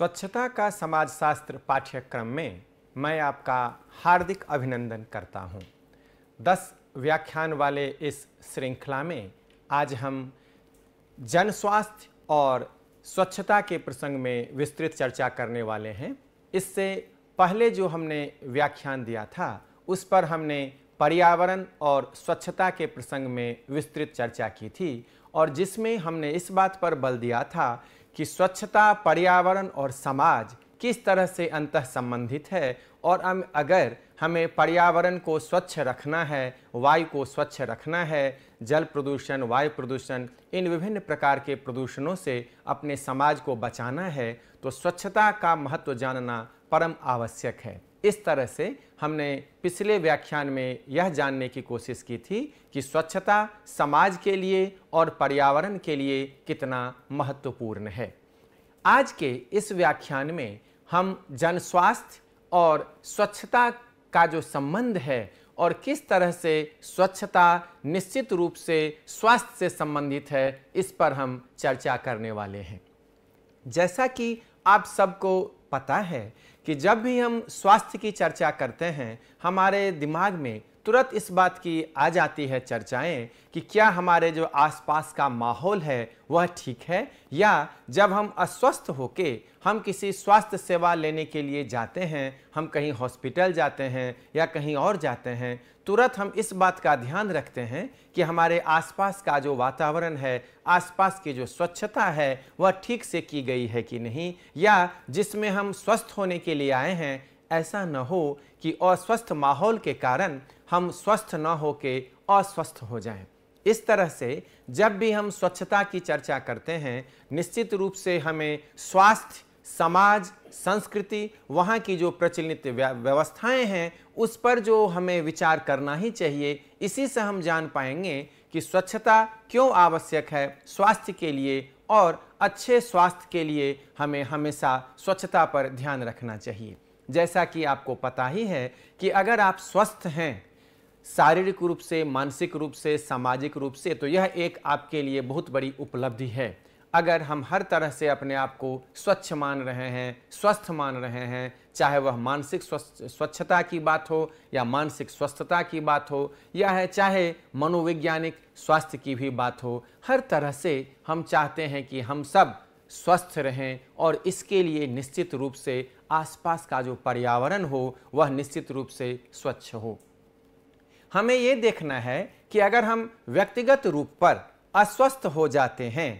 स्वच्छता का समाजशास्त्र पाठ्यक्रम में मैं आपका हार्दिक अभिनंदन करता हूं। दस व्याख्यान वाले इस श्रृंखला में आज हम जन स्वास्थ्य और स्वच्छता के प्रसंग में विस्तृत चर्चा करने वाले हैं इससे पहले जो हमने व्याख्यान दिया था उस पर हमने पर्यावरण और स्वच्छता के प्रसंग में विस्तृत चर्चा की थी और जिसमें हमने इस बात पर बल दिया था कि स्वच्छता पर्यावरण और समाज किस तरह से अंत संबंधित है और हम अगर हमें पर्यावरण को स्वच्छ रखना है वायु को स्वच्छ रखना है जल प्रदूषण वायु प्रदूषण इन विभिन्न प्रकार के प्रदूषणों से अपने समाज को बचाना है तो स्वच्छता का महत्व जानना परम आवश्यक है इस तरह से हमने पिछले व्याख्यान में यह जानने की कोशिश की थी कि स्वच्छता समाज के लिए और पर्यावरण के लिए कितना महत्वपूर्ण है आज के इस व्याख्यान में हम जन स्वास्थ्य और स्वच्छता का जो संबंध है और किस तरह से स्वच्छता निश्चित रूप से स्वास्थ्य से संबंधित है इस पर हम चर्चा करने वाले हैं जैसा कि आप सबको पता है कि जब भी हम स्वास्थ्य की चर्चा करते हैं हमारे दिमाग में तुरंत इस बात की आ जाती है चर्चाएं कि क्या हमारे जो आसपास का माहौल है वह ठीक है या जब हम अस्वस्थ होके हम किसी स्वास्थ्य सेवा लेने के लिए जाते हैं हम कहीं हॉस्पिटल जाते हैं या कहीं और जाते हैं तुरंत हम इस बात का ध्यान रखते हैं कि हमारे आसपास का जो वातावरण है आसपास की जो स्वच्छता है वह ठीक से की गई है कि नहीं या जिसमें हम स्वस्थ होने के लिए आए हैं ऐसा न हो कि अस्वस्थ माहौल के कारण हम स्वस्थ न हो के अस्वस्थ हो जाएं। इस तरह से जब भी हम स्वच्छता की चर्चा करते हैं निश्चित रूप से हमें स्वास्थ्य समाज संस्कृति वहाँ की जो प्रचलित व्यवस्थाएं हैं उस पर जो हमें विचार करना ही चाहिए इसी से हम जान पाएंगे कि स्वच्छता क्यों आवश्यक है स्वास्थ्य के लिए और अच्छे स्वास्थ्य के लिए हमें हमेशा स्वच्छता पर ध्यान रखना चाहिए जैसा कि आपको पता ही है कि अगर आप स्वस्थ हैं शारीरिक रूप से मानसिक रूप से सामाजिक रूप से तो यह एक आपके लिए बहुत बड़ी उपलब्धि है अगर हम हर तरह से अपने आप को स्वच्छ मान रहे हैं स्वस्थ मान रहे हैं चाहे वह मानसिक स्वच्छता की बात हो या मानसिक स्वस्थता की बात हो या है चाहे मनोवैज्ञानिक स्वास्थ्य की भी बात हो हर तरह से हम चाहते हैं कि हम सब स्वस्थ रहें और इसके लिए निश्चित रूप से आसपास का जो पर्यावरण हो वह निश्चित रूप से स्वच्छ हो हमें ये देखना है कि अगर हम व्यक्तिगत रूप पर अस्वस्थ हो जाते हैं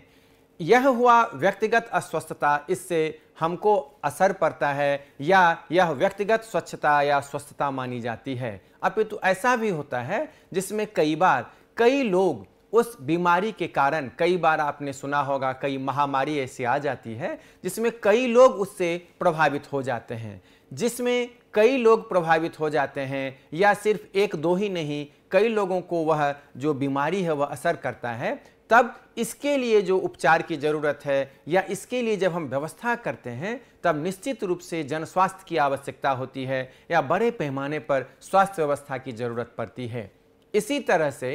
यह हुआ व्यक्तिगत अस्वस्थता इससे हमको असर पड़ता है या यह व्यक्तिगत स्वच्छता या स्वस्थता मानी जाती है अपितु ऐसा भी होता है जिसमें कई बार कई लोग उस बीमारी के कारण कई बार आपने सुना होगा कई महामारी ऐसी आ जाती है जिसमें कई लोग उससे प्रभावित हो जाते हैं जिसमें कई लोग प्रभावित हो जाते हैं या सिर्फ एक दो ही नहीं कई लोगों को वह जो बीमारी है वह असर करता है तब इसके लिए जो उपचार की ज़रूरत है या इसके लिए जब हम व्यवस्था करते हैं तब निश्चित रूप से जन स्वास्थ्य की आवश्यकता होती है या बड़े पैमाने पर स्वास्थ्य व्यवस्था की ज़रूरत पड़ती है इसी तरह से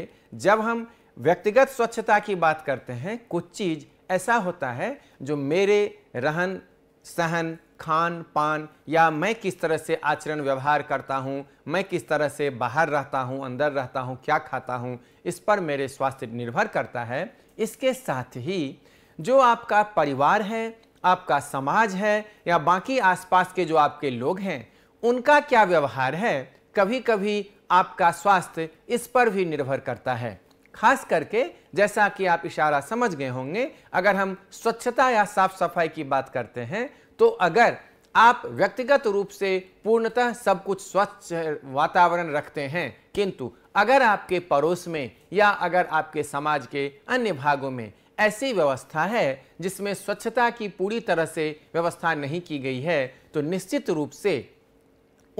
जब हम व्यक्तिगत स्वच्छता की बात करते हैं कुछ चीज़ ऐसा होता है जो मेरे रहन सहन खान पान या मैं किस तरह से आचरण व्यवहार करता हूँ मैं किस तरह से बाहर रहता हूँ अंदर रहता हूँ क्या खाता हूँ इस पर मेरे स्वास्थ्य निर्भर करता है इसके साथ ही जो आपका परिवार है आपका समाज है या बाकी आसपास के जो आपके लोग हैं उनका क्या व्यवहार है कभी कभी आपका स्वास्थ्य इस पर भी निर्भर करता है खास करके जैसा कि आप इशारा समझ गए होंगे अगर हम स्वच्छता या साफ सफाई की बात करते हैं तो अगर आप व्यक्तिगत रूप से पूर्णतः सब कुछ स्वच्छ वातावरण रखते हैं किंतु अगर आपके पड़ोस में या अगर आपके समाज के अन्य भागों में ऐसी व्यवस्था है जिसमें स्वच्छता की पूरी तरह से व्यवस्था नहीं की गई है तो निश्चित रूप से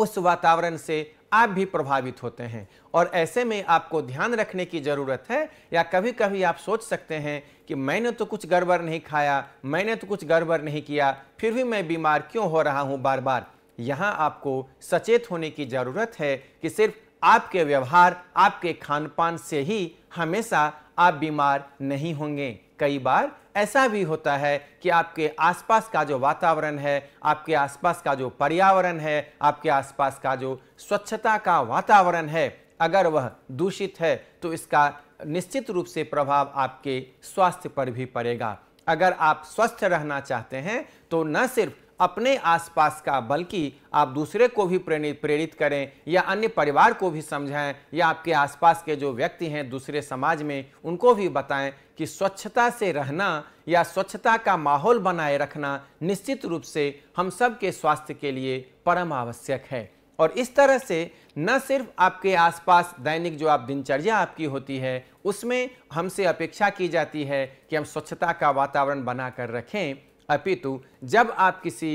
उस वातावरण से आप भी प्रभावित होते हैं और ऐसे में आपको ध्यान रखने की ज़रूरत है या कभी कभी आप सोच सकते हैं कि मैंने तो कुछ गड़बड़ नहीं खाया मैंने तो कुछ गड़बड़ नहीं किया फिर भी मैं बीमार क्यों हो रहा हूं बार बार यहां आपको सचेत होने की ज़रूरत है कि सिर्फ आपके व्यवहार आपके खान पान से ही हमेशा आप बीमार नहीं होंगे कई बार ऐसा भी होता है कि आपके आसपास का जो वातावरण है आपके आसपास का जो पर्यावरण है आपके आसपास का जो स्वच्छता का वातावरण है अगर वह दूषित है तो इसका निश्चित रूप से प्रभाव आपके स्वास्थ्य पर भी पड़ेगा अगर आप स्वस्थ रहना चाहते हैं तो न सिर्फ अपने आसपास का बल्कि आप दूसरे को भी प्रेरित प्रेरित करें या अन्य परिवार को भी समझाएं या आपके आसपास के जो व्यक्ति हैं दूसरे समाज में उनको भी बताएं कि स्वच्छता से रहना या स्वच्छता का माहौल बनाए रखना निश्चित रूप से हम सब के स्वास्थ्य के लिए परम आवश्यक है और इस तरह से न सिर्फ आपके आसपास दैनिक जो आप दिनचर्या आपकी होती है उसमें हमसे अपेक्षा की जाती है कि हम स्वच्छता का वातावरण बना कर रखें अपितु जब आप किसी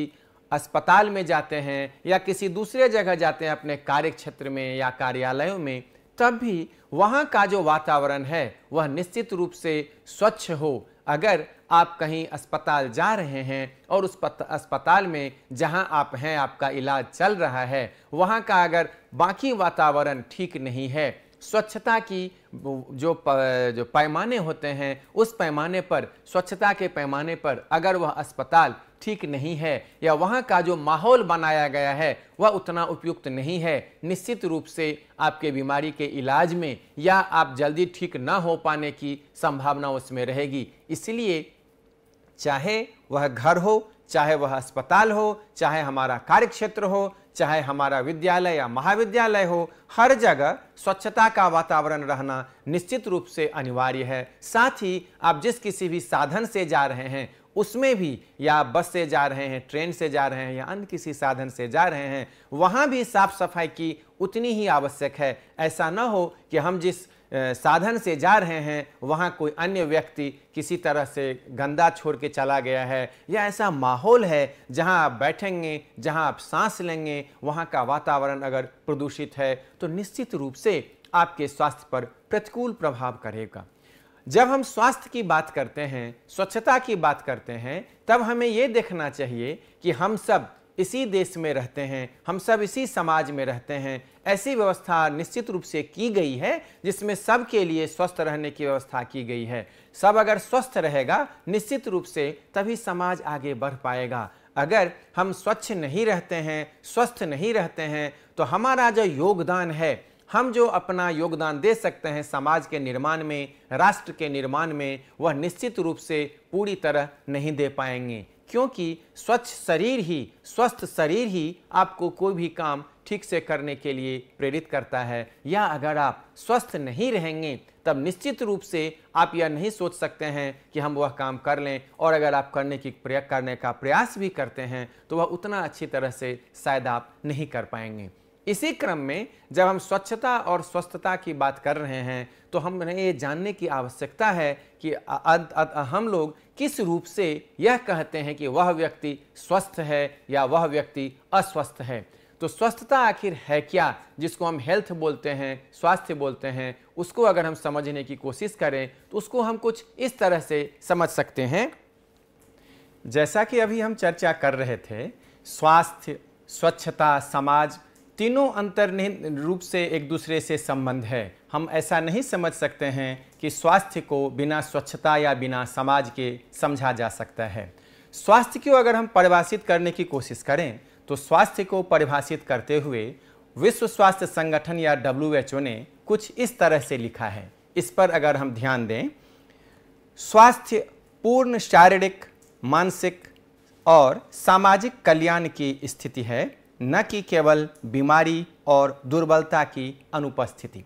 अस्पताल में जाते हैं या किसी दूसरे जगह जाते हैं अपने कार्य क्षेत्र में या कार्यालयों में तब भी वहाँ का जो वातावरण है वह निश्चित रूप से स्वच्छ हो अगर आप कहीं अस्पताल जा रहे हैं और उस अस्पताल में जहां आप हैं आपका इलाज चल रहा है वहां का अगर बाकी वातावरण ठीक नहीं है स्वच्छता की जो जो पैमाने होते हैं उस पैमाने पर स्वच्छता के पैमाने पर अगर वह अस्पताल ठीक नहीं है या वहाँ का जो माहौल बनाया गया है वह उतना उपयुक्त नहीं है निश्चित रूप से आपके बीमारी के इलाज में या आप जल्दी ठीक ना हो पाने की संभावना उसमें रहेगी इसलिए चाहे वह घर हो चाहे वह अस्पताल हो चाहे हमारा कार्य क्षेत्र हो चाहे हमारा विद्यालय या महाविद्यालय हो हर जगह स्वच्छता का वातावरण रहना निश्चित रूप से अनिवार्य है साथ ही आप जिस किसी भी साधन से जा रहे हैं उसमें भी या बस से जा रहे हैं ट्रेन से जा रहे हैं या अन्य किसी साधन से जा रहे हैं वहाँ भी साफ सफाई की उतनी ही आवश्यक है ऐसा ना हो कि हम जिस साधन से जा रहे हैं वहाँ कोई अन्य व्यक्ति किसी तरह से गंदा छोड़ के चला गया है या ऐसा माहौल है जहाँ आप बैठेंगे जहाँ आप सांस लेंगे वहाँ का वातावरण अगर प्रदूषित है तो निश्चित रूप से आपके स्वास्थ्य पर प्रतिकूल प्रभाव करेगा जब हम स्वास्थ्य की बात करते हैं स्वच्छता की बात करते हैं तब हमें ये देखना चाहिए कि हम सब इसी देश में रहते हैं हम सब इसी समाज में रहते हैं ऐसी व्यवस्था निश्चित रूप से की गई है जिसमें सब के लिए स्वस्थ रहने की व्यवस्था की गई है सब अगर स्वस्थ रहेगा निश्चित रूप से तभी समाज आगे बढ़ पाएगा अगर हम स्वच्छ नहीं रहते हैं स्वस्थ नहीं रहते हैं तो हमारा जो योगदान है हम जो अपना योगदान दे सकते हैं समाज के निर्माण में राष्ट्र के निर्माण में वह निश्चित रूप से पूरी तरह नहीं दे पाएंगे क्योंकि स्वच्छ शरीर ही स्वस्थ शरीर ही आपको कोई भी काम ठीक से करने के लिए प्रेरित करता है या अगर आप स्वस्थ नहीं रहेंगे तब निश्चित रूप से आप यह नहीं सोच सकते हैं कि हम वह काम कर लें और अगर आप करने की करने का प्रयास भी करते हैं तो वह उतना अच्छी तरह से शायद आप नहीं कर पाएंगे इसी क्रम में जब हम स्वच्छता और स्वस्थता की बात कर रहे हैं तो हमें ये जानने की आवश्यकता है कि आ, आ, आ, हम लोग किस रूप से यह कहते हैं कि वह व्यक्ति स्वस्थ है या वह व्यक्ति अस्वस्थ है तो स्वस्थता आखिर है क्या जिसको हम हेल्थ बोलते हैं स्वास्थ्य बोलते हैं उसको अगर हम समझने की कोशिश करें तो उसको हम कुछ इस तरह से समझ सकते हैं जैसा कि अभी हम चर्चा कर रहे थे स्वास्थ्य स्वच्छता समाज तीनों अंतर्निहित रूप से एक दूसरे से संबंध है हम ऐसा नहीं समझ सकते हैं कि स्वास्थ्य को बिना स्वच्छता या बिना समाज के समझा जा सकता है स्वास्थ्य को अगर हम परिभाषित करने की कोशिश करें तो स्वास्थ्य को परिभाषित करते हुए विश्व स्वास्थ्य संगठन या डब्ल्यू ने कुछ इस तरह से लिखा है इस पर अगर हम ध्यान दें स्वास्थ्य पूर्ण शारीरिक मानसिक और सामाजिक कल्याण की स्थिति है न कि केवल बीमारी और दुर्बलता की अनुपस्थिति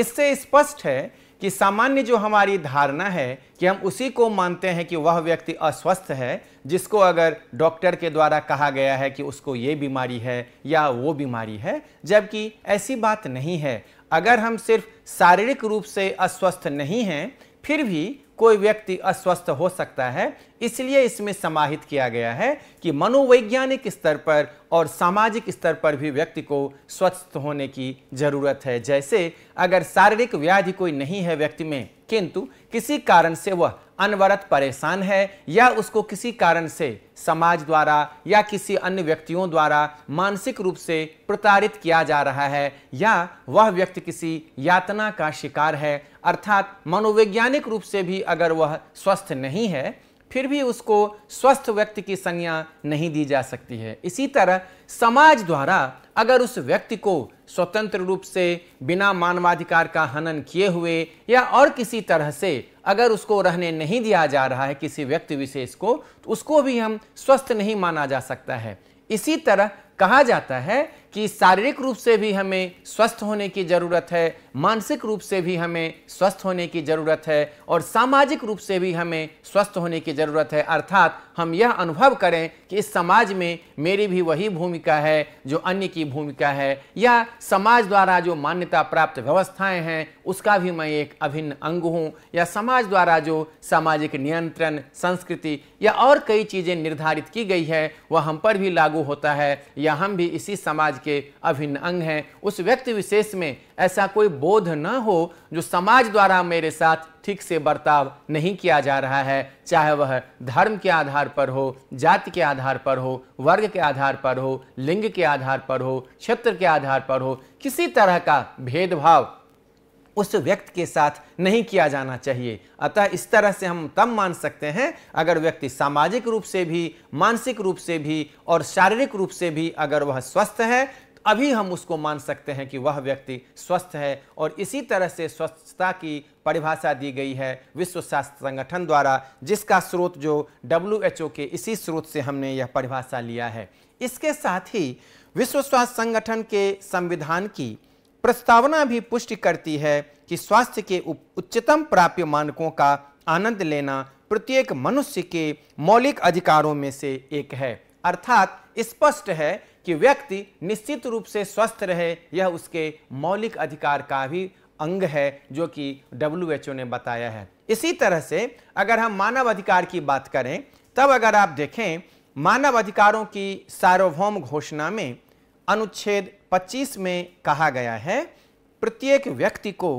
इससे स्पष्ट है कि सामान्य जो हमारी धारणा है कि हम उसी को मानते हैं कि वह व्यक्ति अस्वस्थ है जिसको अगर डॉक्टर के द्वारा कहा गया है कि उसको ये बीमारी है या वो बीमारी है जबकि ऐसी बात नहीं है अगर हम सिर्फ शारीरिक रूप से अस्वस्थ नहीं हैं फिर भी कोई व्यक्ति अस्वस्थ हो सकता है इसलिए इसमें समाहित किया गया है कि मनोवैज्ञानिक स्तर पर और सामाजिक स्तर पर भी व्यक्ति को स्वस्थ होने की जरूरत है जैसे अगर शारीरिक व्याधि कोई नहीं है व्यक्ति में किंतु किसी कारण से वह अनवरत परेशान है या उसको किसी कारण से समाज द्वारा या किसी अन्य व्यक्तियों द्वारा मानसिक रूप से प्रताड़ित किया जा रहा है या वह व्यक्ति किसी यातना का शिकार है अर्थात मनोवैज्ञानिक रूप से भी अगर वह स्वस्थ नहीं है फिर भी उसको स्वस्थ व्यक्ति की संज्ञा नहीं दी जा सकती है इसी तरह समाज द्वारा अगर उस व्यक्ति को स्वतंत्र रूप से बिना मानवाधिकार का हनन किए हुए या और किसी तरह से अगर उसको रहने नहीं दिया जा रहा है किसी व्यक्ति विशेष को तो उसको भी हम स्वस्थ नहीं माना जा सकता है इसी तरह कहा जाता है कि शारीरिक रूप से भी हमें स्वस्थ होने की ज़रूरत है मानसिक रूप से भी हमें स्वस्थ होने की ज़रूरत है और सामाजिक रूप से भी हमें स्वस्थ होने की ज़रूरत है अर्थात हम यह अनुभव करें कि इस समाज में मेरी भी वही भूमिका है जो अन्य की भूमिका है या समाज द्वारा जो मान्यता प्राप्त व्यवस्थाएं हैं उसका भी मैं एक अभिन्न अंग हूँ या समाज द्वारा जो सामाजिक नियंत्रण संस्कृति या और कई चीज़ें निर्धारित की गई है वह हम पर भी लागू होता है या हम भी इसी समाज के अभिन्न अंग हैं उस व्यक्ति विशेष में ऐसा कोई बोध न हो जो समाज द्वारा मेरे साथ ठीक से बर्ताव नहीं किया जा रहा है चाहे वह धर्म के आधार पर हो जाति के आधार पर हो वर्ग के आधार पर हो लिंग के आधार पर हो क्षेत्र के आधार पर हो किसी तरह का भेदभाव उस व्यक्ति के साथ नहीं किया जाना चाहिए अतः इस तरह से हम तब मान सकते हैं अगर व्यक्ति सामाजिक रूप से भी मानसिक रूप से भी और शारीरिक रूप से भी अगर वह स्वस्थ है तो अभी हम उसको मान सकते हैं कि वह व्यक्ति स्वस्थ है और इसी तरह से स्वस्थता की परिभाषा दी गई है विश्व स्वास्थ्य संगठन द्वारा जिसका स्रोत जो डब्ल्यू के इसी स्रोत से हमने यह परिभाषा लिया है इसके साथ ही विश्व स्वास्थ्य संगठन के संविधान की प्रस्तावना भी पुष्टि करती है कि स्वास्थ्य के उच्चतम प्राप्य मानकों का आनंद लेना प्रत्येक मनुष्य के मौलिक अधिकारों में से एक है अर्थात स्पष्ट है कि व्यक्ति निश्चित रूप से स्वस्थ रहे यह उसके मौलिक अधिकार का भी अंग है जो कि डब्ल्यू ने बताया है इसी तरह से अगर हम मानव अधिकार की बात करें तब अगर आप देखें मानव अधिकारों की सार्वभौम घोषणा में अनुच्छेद 25 में कहा गया है प्रत्येक व्यक्ति को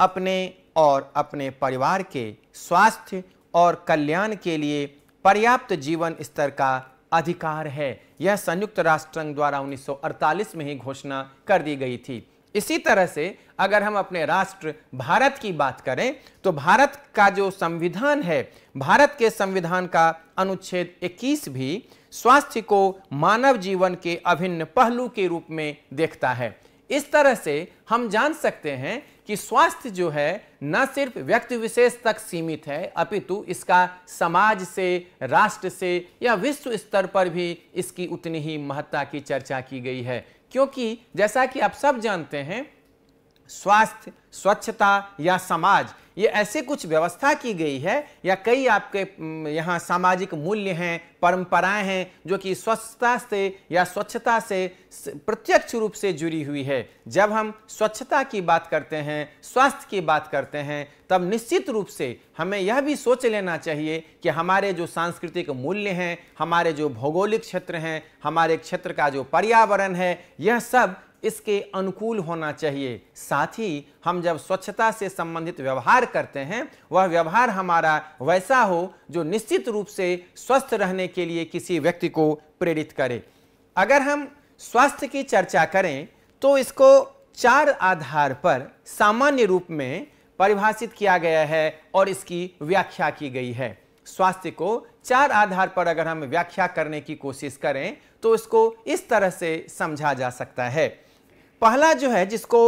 अपने और अपने परिवार के स्वास्थ्य और कल्याण के लिए पर्याप्त जीवन स्तर का अधिकार है यह संयुक्त राष्ट्र संघ द्वारा 1948 में ही घोषणा कर दी गई थी इसी तरह से अगर हम अपने राष्ट्र भारत की बात करें तो भारत का जो संविधान है भारत के संविधान का अनुच्छेद 21 भी स्वास्थ्य को मानव जीवन के अभिन्न पहलू के रूप में देखता है इस तरह से हम जान सकते हैं कि स्वास्थ्य जो है न सिर्फ व्यक्ति विशेष तक सीमित है अपितु इसका समाज से राष्ट्र से या विश्व स्तर पर भी इसकी उतनी ही महत्ता की चर्चा की गई है क्योंकि जैसा कि आप सब जानते हैं स्वास्थ्य स्वच्छता या समाज ये ऐसे कुछ व्यवस्था की गई है या कई आपके यहाँ सामाजिक मूल्य हैं परंपराएं हैं जो कि स्वच्छता से या स्वच्छता से प्रत्यक्ष रूप से जुड़ी हुई है जब हम स्वच्छता की बात करते हैं स्वास्थ्य की बात करते हैं तब निश्चित रूप से हमें यह भी सोच लेना चाहिए कि हमारे जो सांस्कृतिक मूल्य हैं हमारे जो भौगोलिक क्षेत्र हैं हमारे क्षेत्र का जो पर्यावरण है यह सब इसके अनुकूल होना चाहिए साथ ही हम जब स्वच्छता से संबंधित व्यवहार करते हैं वह व्यवहार हमारा वैसा हो जो निश्चित रूप से स्वस्थ रहने के लिए किसी व्यक्ति को प्रेरित करे अगर हम स्वास्थ्य की चर्चा करें तो इसको चार आधार पर सामान्य रूप में परिभाषित किया गया है और इसकी व्याख्या की गई है स्वास्थ्य को चार आधार पर अगर हम व्याख्या करने की कोशिश करें तो इसको इस तरह से समझा जा सकता है पहला जो है जिसको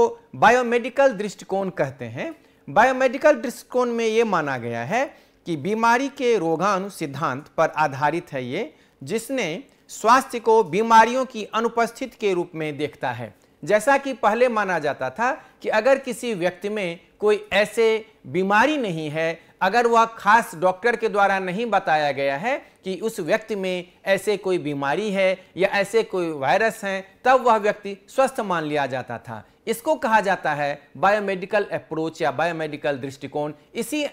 बायोमेडिकल दृष्टिकोण कहते हैं बायोमेडिकल दृष्टिकोण में ये माना गया है कि बीमारी के रोगाणु सिद्धांत पर आधारित है ये जिसने स्वास्थ्य को बीमारियों की अनुपस्थित के रूप में देखता है जैसा कि पहले माना जाता था कि अगर किसी व्यक्ति में कोई ऐसे बीमारी नहीं है अगर वह खास डॉक्टर के द्वारा नहीं बताया गया है कि उस व्यक्ति में ऐसे कोई बीमारी है या ऐसे कोई वायरस है तब वह व्यक्ति स्वस्थ मान लिया जाता था इसको कहा जाता है बायोमेडिकल अप्रोच या बायोमेडिकल दृष्टिकोण इसी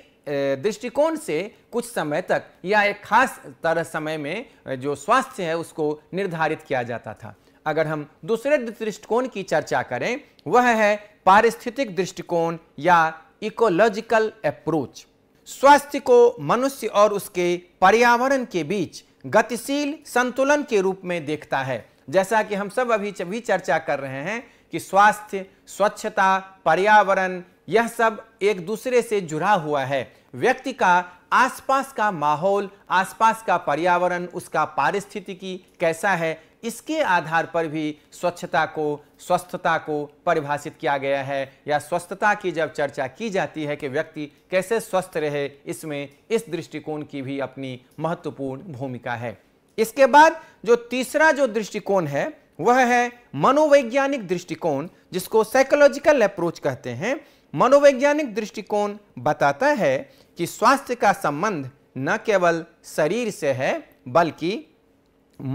दृष्टिकोण से कुछ समय तक या एक खास तरह समय में जो स्वास्थ्य है उसको निर्धारित किया जाता था अगर हम दूसरे दृष्टिकोण की चर्चा करें वह है पारिस्थितिक दृष्टिकोण या इकोलॉजिकल अप्रोच स्वास्थ्य को मनुष्य और उसके पर्यावरण के बीच गतिशील संतुलन के रूप में देखता है जैसा कि हम सब अभी भी चर्चा कर रहे हैं कि स्वास्थ्य स्वच्छता पर्यावरण यह सब एक दूसरे से जुड़ा हुआ है व्यक्ति का आसपास का माहौल आसपास का पर्यावरण उसका पारिस्थितिकी कैसा है इसके आधार पर भी स्वच्छता को स्वस्थता को परिभाषित किया गया है या स्वस्थता की जब चर्चा की जाती है कि व्यक्ति कैसे स्वस्थ रहे इसमें इस दृष्टिकोण की भी अपनी महत्वपूर्ण भूमिका है इसके बाद जो तीसरा जो दृष्टिकोण है वह है मनोवैज्ञानिक दृष्टिकोण जिसको साइकोलॉजिकल अप्रोच कहते हैं मनोवैज्ञानिक दृष्टिकोण बताता है कि स्वास्थ्य का संबंध न केवल शरीर से है बल्कि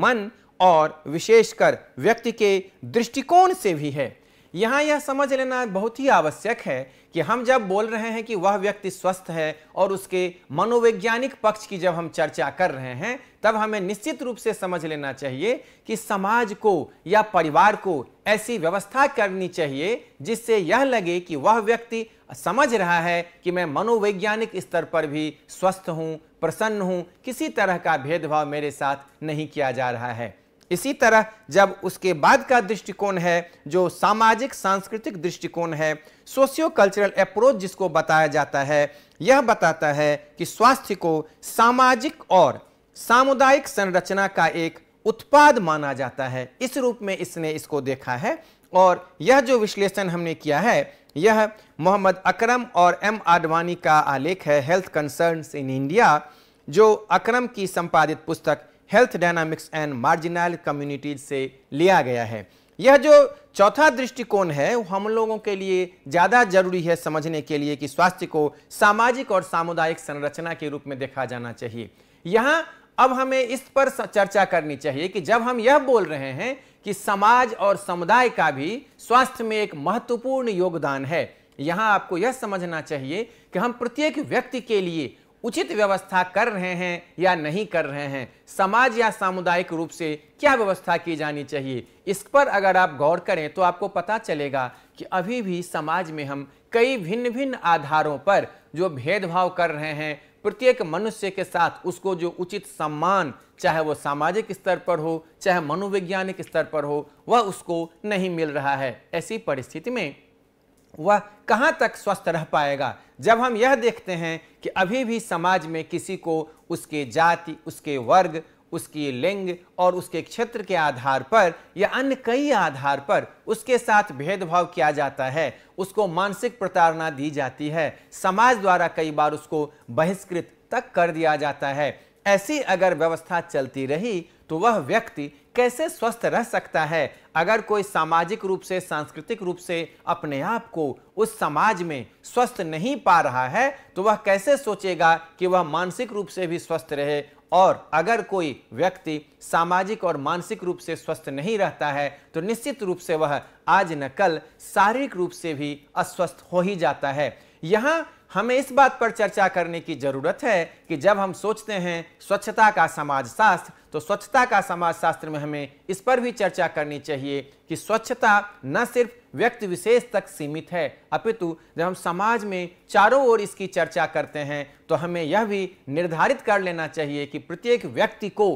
मन और विशेषकर व्यक्ति के दृष्टिकोण से भी है यहाँ यह समझ लेना बहुत ही आवश्यक है कि हम जब बोल रहे हैं कि वह व्यक्ति स्वस्थ है और उसके मनोवैज्ञानिक पक्ष की जब हम चर्चा कर रहे हैं तब हमें निश्चित रूप से समझ लेना चाहिए कि समाज को या परिवार को ऐसी व्यवस्था करनी चाहिए जिससे यह लगे कि वह व्यक्ति समझ रहा है कि मैं मनोवैज्ञानिक स्तर पर भी स्वस्थ हूँ प्रसन्न हूँ किसी तरह का भेदभाव मेरे साथ नहीं किया जा रहा है इसी तरह जब उसके बाद का दृष्टिकोण है जो सामाजिक सांस्कृतिक दृष्टिकोण है सोशियो कल्चरल अप्रोच जिसको बताया जाता है यह बताता है कि स्वास्थ्य को सामाजिक और सामुदायिक संरचना का एक उत्पाद माना जाता है इस रूप में इसने इसको देखा है और यह जो विश्लेषण हमने किया है यह मोहम्मद अकरम और एम आडवाणी का आलेख है हेल्थ कंसर्न्स इन इंडिया जो अकरम की संपादित पुस्तक health dynamics and marginal communities से लिया गया है यह जो चौथा दृष्टिकोण है वो हम लोगों के लिए ज़्यादा जरूरी है समझने के लिए कि स्वास्थ्य को सामाजिक और सामुदायिक संरचना के रूप में देखा जाना चाहिए यहाँ अब हमें इस पर चर्चा करनी चाहिए कि जब हम यह बोल रहे हैं कि समाज और समुदाय का भी स्वास्थ्य में एक महत्वपूर्ण योगदान है यहाँ आपको यह समझना चाहिए कि हम प्रत्येक व्यक्ति के लिए उचित व्यवस्था कर रहे हैं या नहीं कर रहे हैं समाज या सामुदायिक रूप से क्या व्यवस्था की जानी चाहिए इस पर अगर आप गौर करें तो आपको पता चलेगा कि अभी भी समाज में हम कई भिन्न भिन्न आधारों पर जो भेदभाव कर रहे हैं प्रत्येक मनुष्य के साथ उसको जो उचित सम्मान चाहे वो सामाजिक स्तर पर हो चाहे मनोवैज्ञानिक स्तर पर हो वह उसको नहीं मिल रहा है ऐसी परिस्थिति में वह कहाँ तक स्वस्थ रह पाएगा जब हम यह देखते हैं कि अभी भी समाज में किसी को उसके जाति उसके वर्ग उसकी लिंग और उसके क्षेत्र के आधार पर या अन्य कई आधार पर उसके साथ भेदभाव किया जाता है उसको मानसिक प्रताड़ना दी जाती है समाज द्वारा कई बार उसको बहिष्कृत तक कर दिया जाता है ऐसी अगर व्यवस्था चलती रही तो वह व्यक्ति कैसे स्वस्थ रह सकता है अगर कोई सामाजिक रूप से सांस्कृतिक रूप से अपने आप को उस समाज में स्वस्थ नहीं पा रहा है तो वह कैसे सोचेगा कि वह मानसिक रूप से भी स्वस्थ रहे और अगर कोई व्यक्ति सामाजिक और मानसिक रूप से स्वस्थ नहीं रहता है तो निश्चित रूप से वह आज न कल शारीरिक रूप से भी अस्वस्थ हो ही जाता है यहाँ हमें इस बात पर चर्चा करने की जरूरत है कि जब हम सोचते हैं स्वच्छता का समाजशास्त्र तो स्वच्छता का समाजशास्त्र में हमें इस पर भी चर्चा करनी चाहिए कि स्वच्छता न सिर्फ व्यक्ति विशेष तक सीमित है अपितु जब हम समाज में चारों ओर इसकी चर्चा करते हैं तो हमें यह भी निर्धारित कर लेना चाहिए कि प्रत्येक व्यक्ति को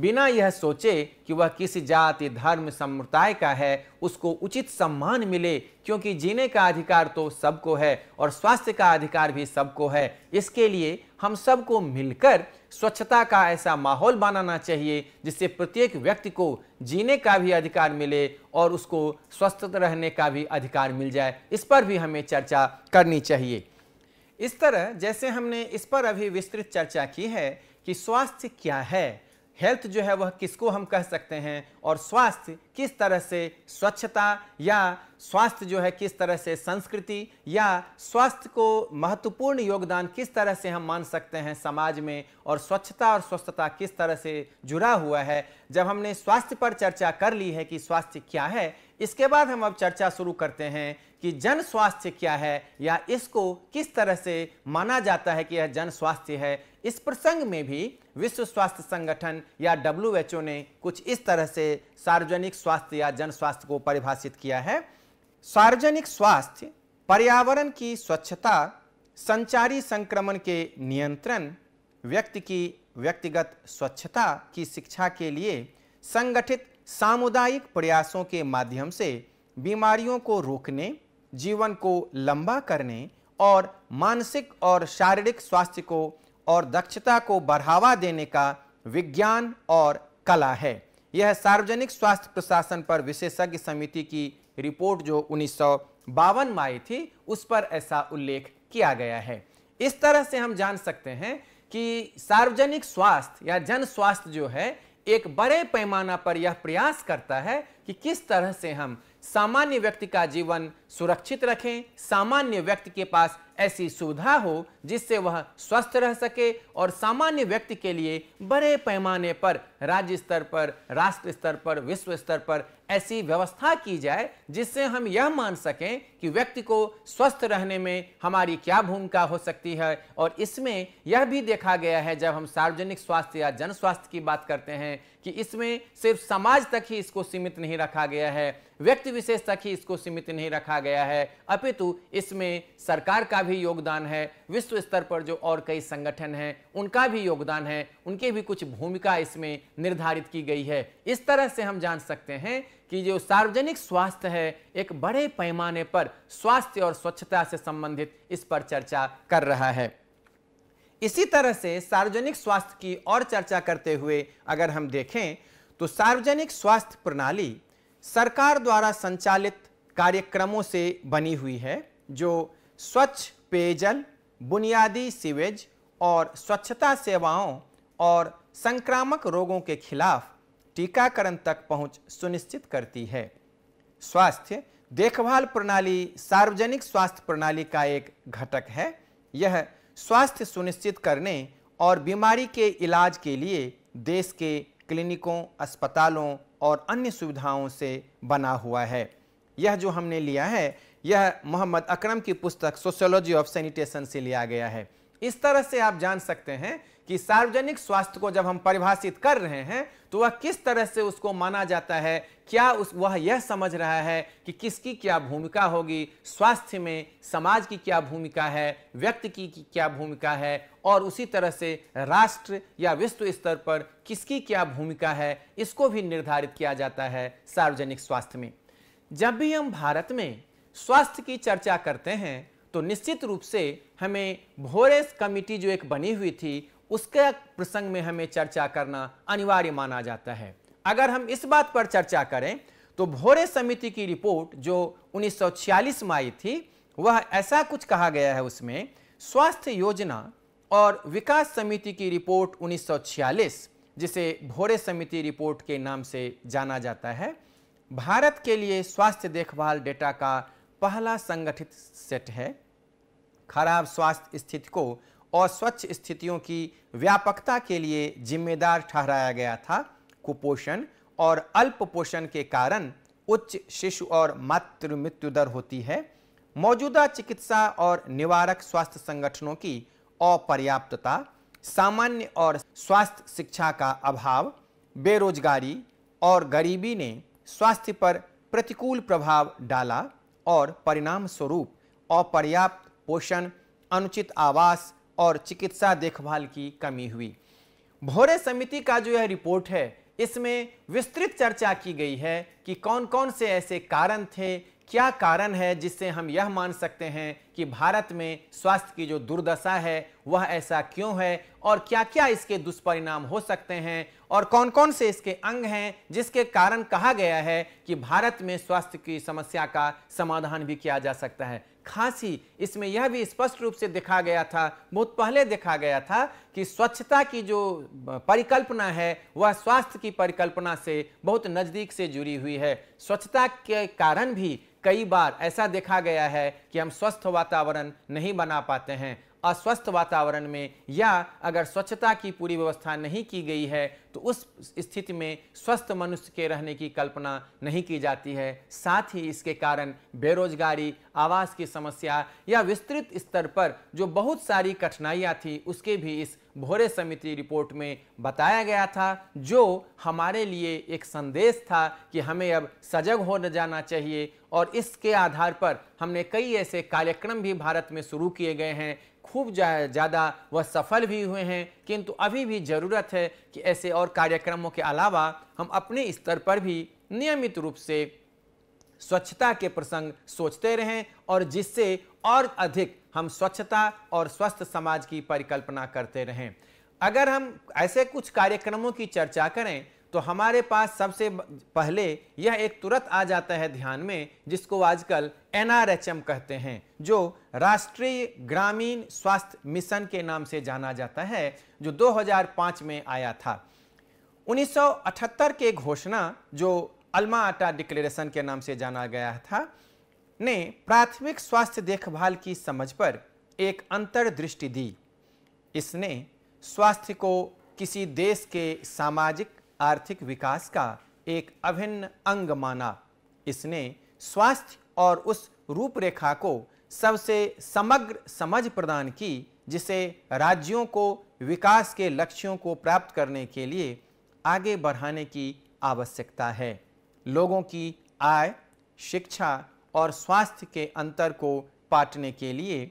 बिना यह सोचे कि वह किसी जाति धर्म समुदाय का है उसको उचित सम्मान मिले क्योंकि जीने का अधिकार तो सबको है और स्वास्थ्य का अधिकार भी सबको है इसके लिए हम सबको मिलकर स्वच्छता का ऐसा माहौल बनाना चाहिए जिससे प्रत्येक व्यक्ति को जीने का भी अधिकार मिले और उसको स्वस्थ रहने का भी अधिकार मिल जाए इस पर भी हमें चर्चा करनी चाहिए इस तरह जैसे हमने इस पर अभी विस्तृत चर्चा की है कि स्वास्थ्य क्या है हेल्थ जो है वह किसको हम कह सकते हैं और स्वास्थ्य किस तरह से स्वच्छता या स्वास्थ्य जो है किस तरह से संस्कृति या स्वास्थ्य को महत्वपूर्ण योगदान किस तरह से हम मान सकते हैं समाज में और स्वच्छता और स्वस्थता किस तरह से जुड़ा हुआ है जब हमने स्वास्थ्य पर चर्चा कर ली है कि स्वास्थ्य क्या है इसके बाद हम अब चर्चा शुरू करते हैं कि जन स्वास्थ्य क्या है या इसको किस तरह से माना जाता है कि यह जन स्वास्थ्य है इस प्रसंग में भी विश्व स्वास्थ्य संगठन या डब्ल्यू ने कुछ इस तरह से सार्वजनिक स्वास्थ्य या जन स्वास्थ्य को परिभाषित किया है सार्वजनिक स्वास्थ्य पर्यावरण की स्वच्छता संचारी संक्रमण के नियंत्रण व्यक्ति की व्यक्तिगत स्वच्छता की शिक्षा के लिए संगठित सामुदायिक प्रयासों के माध्यम से बीमारियों को रोकने जीवन को लंबा करने और मानसिक और शारीरिक स्वास्थ्य को और दक्षता को बढ़ावा देने का विज्ञान और कला है यह सार्वजनिक स्वास्थ्य प्रशासन पर विशेषज्ञ समिति की रिपोर्ट जो उन्नीस बावन में आई थी उस पर ऐसा उल्लेख किया गया है इस तरह से हम जान सकते हैं कि सार्वजनिक स्वास्थ्य या जन स्वास्थ्य जो है एक बड़े पैमाना पर यह प्रयास करता है कि किस तरह से हम सामान्य व्यक्ति का जीवन सुरक्षित रखें सामान्य व्यक्ति के पास ऐसी सुविधा हो जिससे वह स्वस्थ रह सके और सामान्य व्यक्ति के लिए बड़े पैमाने पर राज्य स्तर पर राष्ट्र स्तर पर विश्व स्तर पर ऐसी व्यवस्था की जाए जिससे हम यह मान सकें कि व्यक्ति को स्वस्थ रहने में हमारी क्या भूमिका हो सकती है और इसमें यह भी देखा गया है जब हम सार्वजनिक स्वास्थ्य या जन स्वास्थ्य की बात करते हैं कि इसमें सिर्फ समाज तक ही इसको सीमित नहीं रखा गया है व्यक्ति विशेष तक ही इसको सीमित नहीं रखा कहा गया है अपितु इसमें सरकार का भी योगदान है विश्व स्तर पर जो और कई संगठन हैं उनका भी योगदान है उनकी भी कुछ भूमिका इसमें निर्धारित की गई है इस तरह से हम जान सकते हैं कि जो सार्वजनिक स्वास्थ्य है एक बड़े पैमाने पर स्वास्थ्य और स्वच्छता से संबंधित इस पर चर्चा कर रहा है इसी तरह से सार्वजनिक स्वास्थ्य की और चर्चा करते हुए अगर हम देखें तो सार्वजनिक स्वास्थ्य प्रणाली सरकार द्वारा संचालित कार्यक्रमों से बनी हुई है जो स्वच्छ पेयजल बुनियादी सीवेज और स्वच्छता सेवाओं और संक्रामक रोगों के खिलाफ टीकाकरण तक पहुंच सुनिश्चित करती है स्वास्थ्य देखभाल प्रणाली सार्वजनिक स्वास्थ्य प्रणाली का एक घटक है यह स्वास्थ्य सुनिश्चित करने और बीमारी के इलाज के लिए देश के क्लिनिकों अस्पतालों और अन्य सुविधाओं से बना हुआ है यह जो हमने लिया है यह मोहम्मद अकरम की पुस्तक सोशियोलॉजी ऑफ सैनिटेशन से लिया गया है इस तरह से आप जान सकते हैं कि सार्वजनिक स्वास्थ्य को जब हम परिभाषित कर रहे हैं तो वह किस तरह से उसको माना जाता है क्या उस वह यह समझ रहा है कि किसकी क्या भूमिका होगी स्वास्थ्य में समाज की क्या भूमिका है व्यक्ति की क्या भूमिका है और उसी तरह से राष्ट्र या विश्व स्तर पर किसकी क्या भूमिका है इसको भी निर्धारित किया जाता है सार्वजनिक स्वास्थ्य में जब भी हम भारत में स्वास्थ्य की चर्चा करते हैं तो निश्चित रूप से हमें भोरेस कमिटी जो एक बनी हुई थी उसके प्रसंग में हमें चर्चा करना अनिवार्य माना जाता है अगर हम इस बात पर चर्चा करें तो भोरे समिति की रिपोर्ट जो 1946 में आई थी वह ऐसा कुछ कहा गया है उसमें स्वास्थ्य योजना और विकास समिति की रिपोर्ट 1946 जिसे भोरे समिति रिपोर्ट के नाम से जाना जाता है भारत के लिए स्वास्थ्य देखभाल डेटा का पहला संगठित सेट है खराब स्वास्थ्य स्थिति को और स्वच्छ स्थितियों की व्यापकता के लिए जिम्मेदार ठहराया गया था कुपोषण और अल्प पोषण के कारण उच्च शिशु और मातृ मृत्यु दर होती है मौजूदा चिकित्सा और निवारक स्वास्थ्य संगठनों की अपर्याप्तता सामान्य और स्वास्थ्य शिक्षा का अभाव बेरोजगारी और गरीबी ने स्वास्थ्य पर प्रतिकूल प्रभाव डाला और परिणाम स्वरूप अपर्याप्त पोषण अनुचित आवास और चिकित्सा देखभाल की कमी हुई भोरे समिति का जो यह रिपोर्ट है इसमें विस्तृत चर्चा की गई है कि कौन कौन से ऐसे कारण थे क्या कारण है जिससे हम यह मान सकते हैं कि भारत में स्वास्थ्य की जो दुर्दशा है वह ऐसा क्यों है और क्या क्या इसके दुष्परिणाम हो सकते हैं और कौन कौन से इसके अंग हैं जिसके कारण कहा गया है कि भारत में स्वास्थ्य की समस्या का समाधान भी किया जा सकता है खांसी इसमें यह भी स्पष्ट रूप से देखा गया था बहुत पहले देखा गया था कि स्वच्छता की जो परिकल्पना है वह स्वास्थ्य की परिकल्पना से बहुत नज़दीक से जुड़ी हुई है स्वच्छता के कारण भी कई बार ऐसा देखा गया है कि हम स्वस्थ वातावरण नहीं बना पाते हैं अस्वस्थ वातावरण में या अगर स्वच्छता की पूरी व्यवस्था नहीं की गई है तो उस स्थिति में स्वस्थ मनुष्य के रहने की कल्पना नहीं की जाती है साथ ही इसके कारण बेरोजगारी आवास की समस्या या विस्तृत स्तर पर जो बहुत सारी कठिनाइयाँ थी उसके भी इस भोरे समिति रिपोर्ट में बताया गया था जो हमारे लिए एक संदेश था कि हमें अब सजग हो जाना चाहिए और इसके आधार पर हमने कई ऐसे कार्यक्रम भी भारत में शुरू किए गए हैं खूब ज़्यादा वह सफल भी हुए हैं किंतु अभी भी ज़रूरत है कि ऐसे और कार्यक्रमों के अलावा हम अपने स्तर पर भी नियमित रूप से स्वच्छता के प्रसंग सोचते रहें और जिससे और अधिक हम स्वच्छता और स्वस्थ समाज की परिकल्पना करते रहें अगर हम ऐसे कुछ कार्यक्रमों की चर्चा करें तो हमारे पास सबसे पहले यह एक तुरंत आ जाता है ध्यान में जिसको आजकल एनआरएचएम कहते हैं जो राष्ट्रीय ग्रामीण स्वास्थ्य मिशन के नाम से जाना जाता है जो 2005 में आया था 1978 के घोषणा जो अल्मा आटा डिक्लेरेशन के नाम से जाना गया था ने प्राथमिक स्वास्थ्य देखभाल की समझ पर एक अंतर्दृष्टि दी इसने स्वास्थ्य को किसी देश के सामाजिक आर्थिक विकास का एक अभिन्न अंग माना इसने स्वास्थ्य और उस रूपरेखा को सबसे समग्र समझ प्रदान की जिसे राज्यों को विकास के लक्ष्यों को प्राप्त करने के लिए आगे बढ़ाने की आवश्यकता है लोगों की आय शिक्षा और स्वास्थ्य के अंतर को पाटने के लिए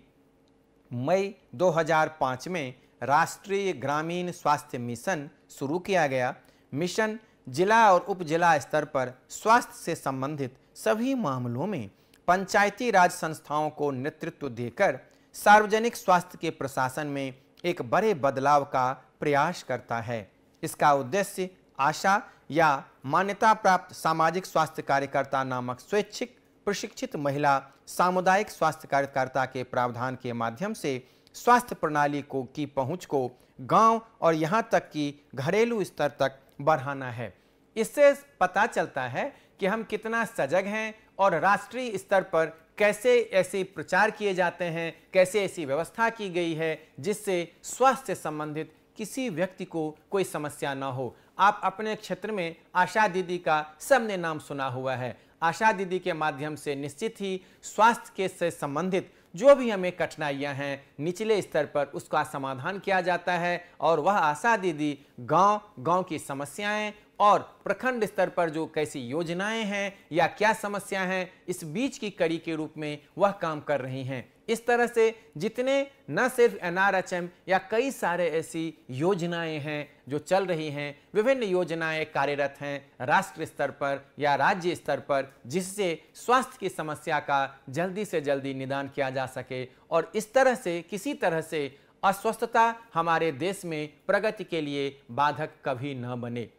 मई 2005 में राष्ट्रीय ग्रामीण स्वास्थ्य मिशन शुरू किया गया मिशन जिला और उप जिला स्तर पर स्वास्थ्य से संबंधित सभी मामलों में पंचायती राज संस्थाओं को नेतृत्व देकर सार्वजनिक स्वास्थ्य के प्रशासन में एक बड़े बदलाव का प्रयास करता है इसका उद्देश्य आशा या मान्यता प्राप्त सामाजिक स्वास्थ्य कार्यकर्ता नामक स्वैच्छिक प्रशिक्षित महिला सामुदायिक स्वास्थ्य कार्यकर्ता के प्रावधान के माध्यम से स्वास्थ्य प्रणाली को की पहुंच को गांव और यहां तक कि घरेलू स्तर तक बढ़ाना है इससे पता चलता है कि हम कितना सजग हैं और राष्ट्रीय स्तर पर कैसे ऐसे प्रचार किए जाते हैं कैसे ऐसी व्यवस्था की गई है जिससे स्वास्थ्य संबंधित किसी व्यक्ति को कोई समस्या ना हो आप अपने क्षेत्र में आशा दीदी का सबने नाम सुना हुआ है आशा दीदी के माध्यम से निश्चित ही स्वास्थ्य के से संबंधित जो भी हमें कठिनाइयां हैं निचले स्तर पर उसका समाधान किया जाता है और वह आशा दीदी गांव गांव की समस्याएं और प्रखंड स्तर पर जो कैसी योजनाएं हैं या क्या समस्या हैं इस बीच की कड़ी के रूप में वह काम कर रही हैं इस तरह से जितने न सिर्फ एन या कई सारे ऐसी योजनाएं हैं जो चल रही हैं विभिन्न योजनाएं कार्यरत हैं राष्ट्र स्तर पर या राज्य स्तर पर जिससे स्वास्थ्य की समस्या का जल्दी से जल्दी निदान किया जा सके और इस तरह से किसी तरह से अस्वस्थता हमारे देश में प्रगति के लिए बाधक कभी न बने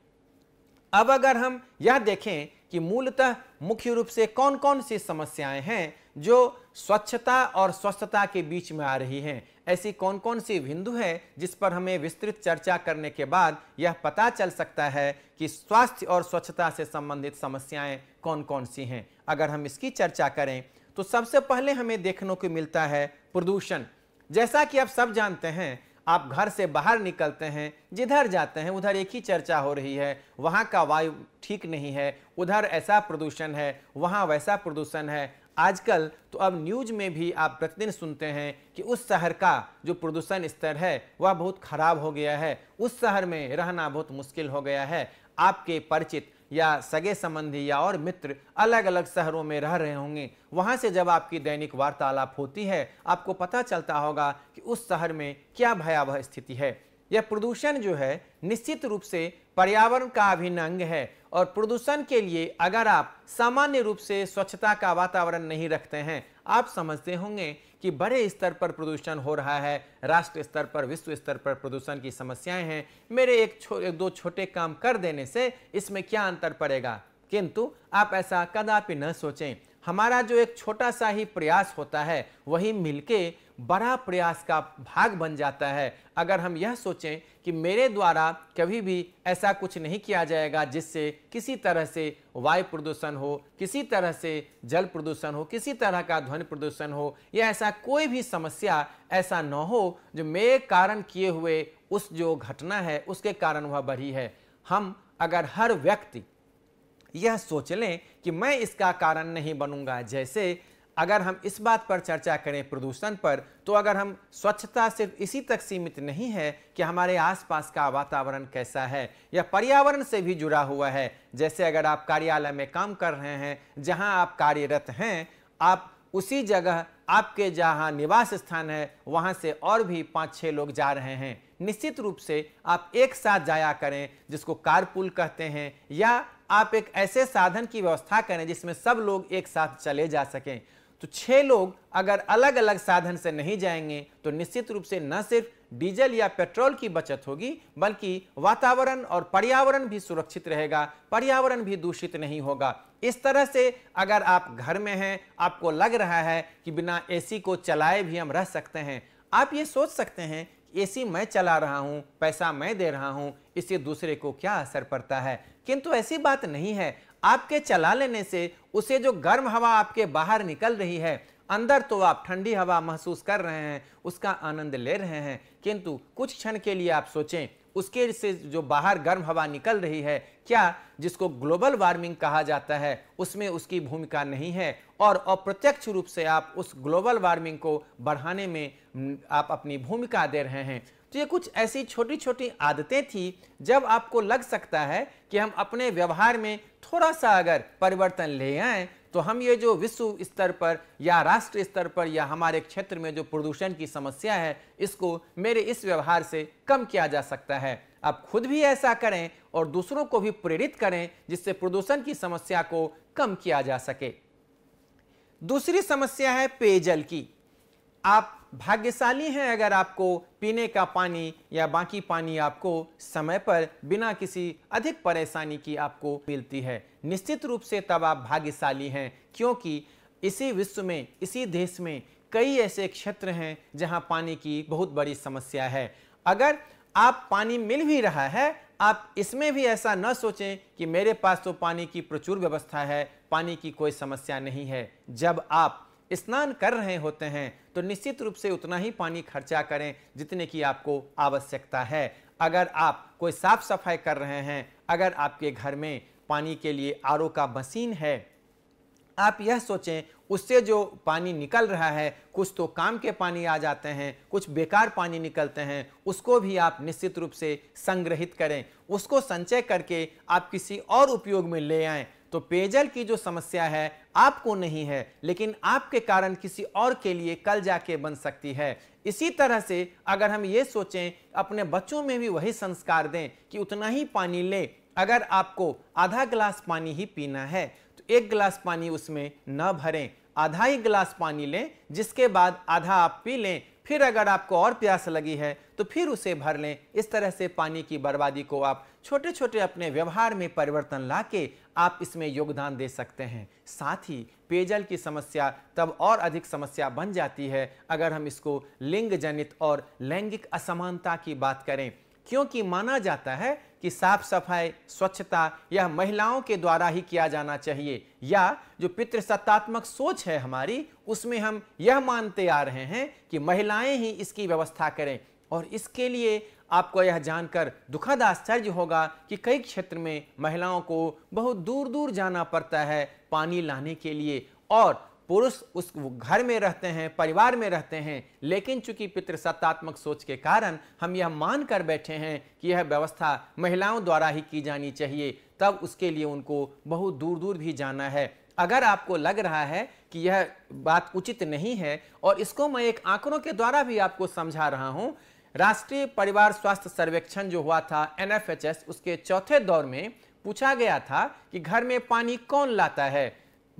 अब अगर हम यह देखें कि मूलतः मुख्य रूप से कौन कौन सी समस्याएं हैं जो स्वच्छता और स्वस्थता के बीच में आ रही हैं ऐसी कौन कौन सी बिंदु है जिस पर हमें विस्तृत चर्चा करने के बाद यह पता चल सकता है कि स्वास्थ्य और स्वच्छता से संबंधित समस्याएं कौन कौन सी हैं अगर हम इसकी चर्चा करें तो सबसे पहले हमें देखने को मिलता है प्रदूषण जैसा कि आप सब जानते हैं आप घर से बाहर निकलते हैं जिधर जाते हैं उधर एक ही चर्चा हो रही है वहाँ का वायु ठीक नहीं है उधर ऐसा प्रदूषण है वहाँ वैसा प्रदूषण है आजकल तो अब न्यूज में भी आप प्रतिदिन सुनते हैं कि उस शहर का जो प्रदूषण स्तर है वह बहुत खराब हो गया है उस शहर में रहना बहुत मुश्किल हो गया है आपके परिचित या सगे संबंधी या और मित्र अलग अलग शहरों में रह रहे होंगे वहाँ से जब आपकी दैनिक वार्तालाप होती है आपको पता चलता होगा कि उस शहर में क्या भयावह स्थिति है यह प्रदूषण जो है निश्चित रूप से पर्यावरण का अभिन्न अंग है और प्रदूषण के लिए अगर आप सामान्य रूप से स्वच्छता का वातावरण नहीं रखते हैं आप समझते होंगे कि बड़े स्तर पर प्रदूषण हो रहा है राष्ट्र स्तर पर विश्व स्तर पर प्रदूषण की समस्याएं हैं मेरे एक, एक दो छोटे काम कर देने से इसमें क्या अंतर पड़ेगा किंतु आप ऐसा कदापि न सोचें हमारा जो एक छोटा सा ही प्रयास होता है वही मिलके बड़ा प्रयास का भाग बन जाता है अगर हम यह सोचें कि मेरे द्वारा कभी भी ऐसा कुछ नहीं किया जाएगा जिससे किसी तरह से वायु प्रदूषण हो किसी तरह से जल प्रदूषण हो किसी तरह का ध्वनि प्रदूषण हो या ऐसा कोई भी समस्या ऐसा न हो जो मेरे कारण किए हुए उस जो घटना है उसके कारण वह बढ़ी है हम अगर हर व्यक्ति यह सोच लें कि मैं इसका कारण नहीं बनूंगा जैसे अगर हम इस बात पर चर्चा करें प्रदूषण पर तो अगर हम स्वच्छता सिर्फ इसी तक सीमित नहीं है कि हमारे आसपास का वातावरण कैसा है या पर्यावरण से भी जुड़ा हुआ है जैसे अगर आप कार्यालय में काम कर रहे हैं जहां आप कार्यरत हैं आप उसी जगह आपके जहां निवास स्थान है वहां से और भी पाँच छः लोग जा रहे हैं निश्चित रूप से आप एक साथ जाया करें जिसको कारपुल कहते हैं या आप एक ऐसे साधन की व्यवस्था करें जिसमें सब लोग एक साथ चले जा सकें तो छह लोग अगर अलग अलग साधन से नहीं जाएंगे तो निश्चित रूप से न सिर्फ डीजल या पेट्रोल की बचत होगी बल्कि वातावरण और पर्यावरण भी सुरक्षित रहेगा पर्यावरण भी दूषित नहीं होगा इस तरह से अगर आप घर में हैं आपको लग रहा है कि बिना एसी को चलाए भी हम रह सकते हैं आप ये सोच सकते हैं एसी मैं चला रहा हूँ पैसा मैं दे रहा हूँ इससे दूसरे को क्या असर पड़ता है किंतु ऐसी बात नहीं है आपके चला लेने से उसे जो गर्म हवा आपके बाहर निकल रही है अंदर तो आप ठंडी हवा महसूस कर रहे हैं उसका आनंद ले रहे हैं किंतु कुछ क्षण के लिए आप सोचें उसके से जो बाहर गर्म हवा निकल रही है क्या जिसको ग्लोबल वार्मिंग कहा जाता है उसमें उसकी भूमिका नहीं है और अप्रत्यक्ष रूप से आप उस ग्लोबल वार्मिंग को बढ़ाने में आप अपनी भूमिका दे रहे हैं तो ये कुछ ऐसी छोटी छोटी आदतें थी जब आपको लग सकता है कि हम अपने व्यवहार में थोड़ा सा अगर परिवर्तन ले आए तो हम ये जो विश्व स्तर पर या राष्ट्र स्तर पर या हमारे क्षेत्र में जो प्रदूषण की समस्या है इसको मेरे इस व्यवहार से कम किया जा सकता है आप खुद भी ऐसा करें और दूसरों को भी प्रेरित करें जिससे प्रदूषण की समस्या को कम किया जा सके दूसरी समस्या है पेयजल की आप भाग्यशाली हैं अगर आपको पीने का पानी या बाकी पानी आपको समय पर बिना किसी अधिक परेशानी की आपको मिलती है निश्चित रूप से तब आप भाग्यशाली हैं क्योंकि इसी विश्व में इसी देश में कई ऐसे क्षेत्र हैं जहां पानी की बहुत बड़ी समस्या है अगर आप पानी मिल भी रहा है आप इसमें भी ऐसा न सोचें कि मेरे पास तो पानी की प्रचुर व्यवस्था है पानी की कोई समस्या नहीं है जब आप स्नान कर रहे होते हैं तो निश्चित रूप से उतना ही पानी खर्चा करें जितने की आपको आवश्यकता है अगर आप कोई साफ सफाई कर रहे हैं अगर आपके घर में पानी के लिए आर का मशीन है आप यह सोचें उससे जो पानी निकल रहा है कुछ तो काम के पानी आ जाते हैं कुछ बेकार पानी निकलते हैं उसको भी आप निश्चित रूप से संग्रहित करें उसको संचय करके आप किसी और उपयोग में ले आएं तो पेयजल की जो समस्या है आपको नहीं है लेकिन आपके कारण किसी और के लिए कल जाके बन सकती है इसी तरह से अगर हम ये सोचें अपने बच्चों में भी वही संस्कार दें कि उतना ही पानी लें अगर आपको आधा गिलास पानी ही पीना है तो एक गिलास पानी उसमें न भरें आधा ही गिलास पानी लें जिसके बाद आधा आप पी लें फिर अगर आपको और प्यास लगी है तो फिर उसे भर लें इस तरह से पानी की बर्बादी को आप छोटे छोटे अपने व्यवहार में परिवर्तन ला के आप इसमें योगदान दे सकते हैं साथ ही पेयजल की समस्या तब और अधिक समस्या बन जाती है अगर हम इसको लिंग जनित और लैंगिक असमानता की बात करें क्योंकि माना जाता है कि साफ सफाई स्वच्छता यह महिलाओं के द्वारा ही किया जाना चाहिए या जो पितृसत्तात्मक सोच है हमारी उसमें हम यह मानते आ रहे हैं कि महिलाएं ही इसकी व्यवस्था करें और इसके लिए आपको यह जानकर दुखद आश्चर्य होगा कि कई क्षेत्र में महिलाओं को बहुत दूर दूर जाना पड़ता है पानी लाने के लिए और पुरुष उस घर में रहते हैं परिवार में रहते हैं लेकिन चूंकि पितृसत्तात्मक सोच के कारण हम यह मान कर बैठे हैं कि यह व्यवस्था महिलाओं द्वारा ही की जानी चाहिए तब उसके लिए उनको बहुत दूर दूर भी जाना है अगर आपको लग रहा है कि यह बात उचित नहीं है और इसको मैं एक आंकड़ों के द्वारा भी आपको समझा रहा हूँ राष्ट्रीय परिवार स्वास्थ्य सर्वेक्षण जो हुआ था एन उसके चौथे दौर में पूछा गया था कि घर में पानी कौन लाता है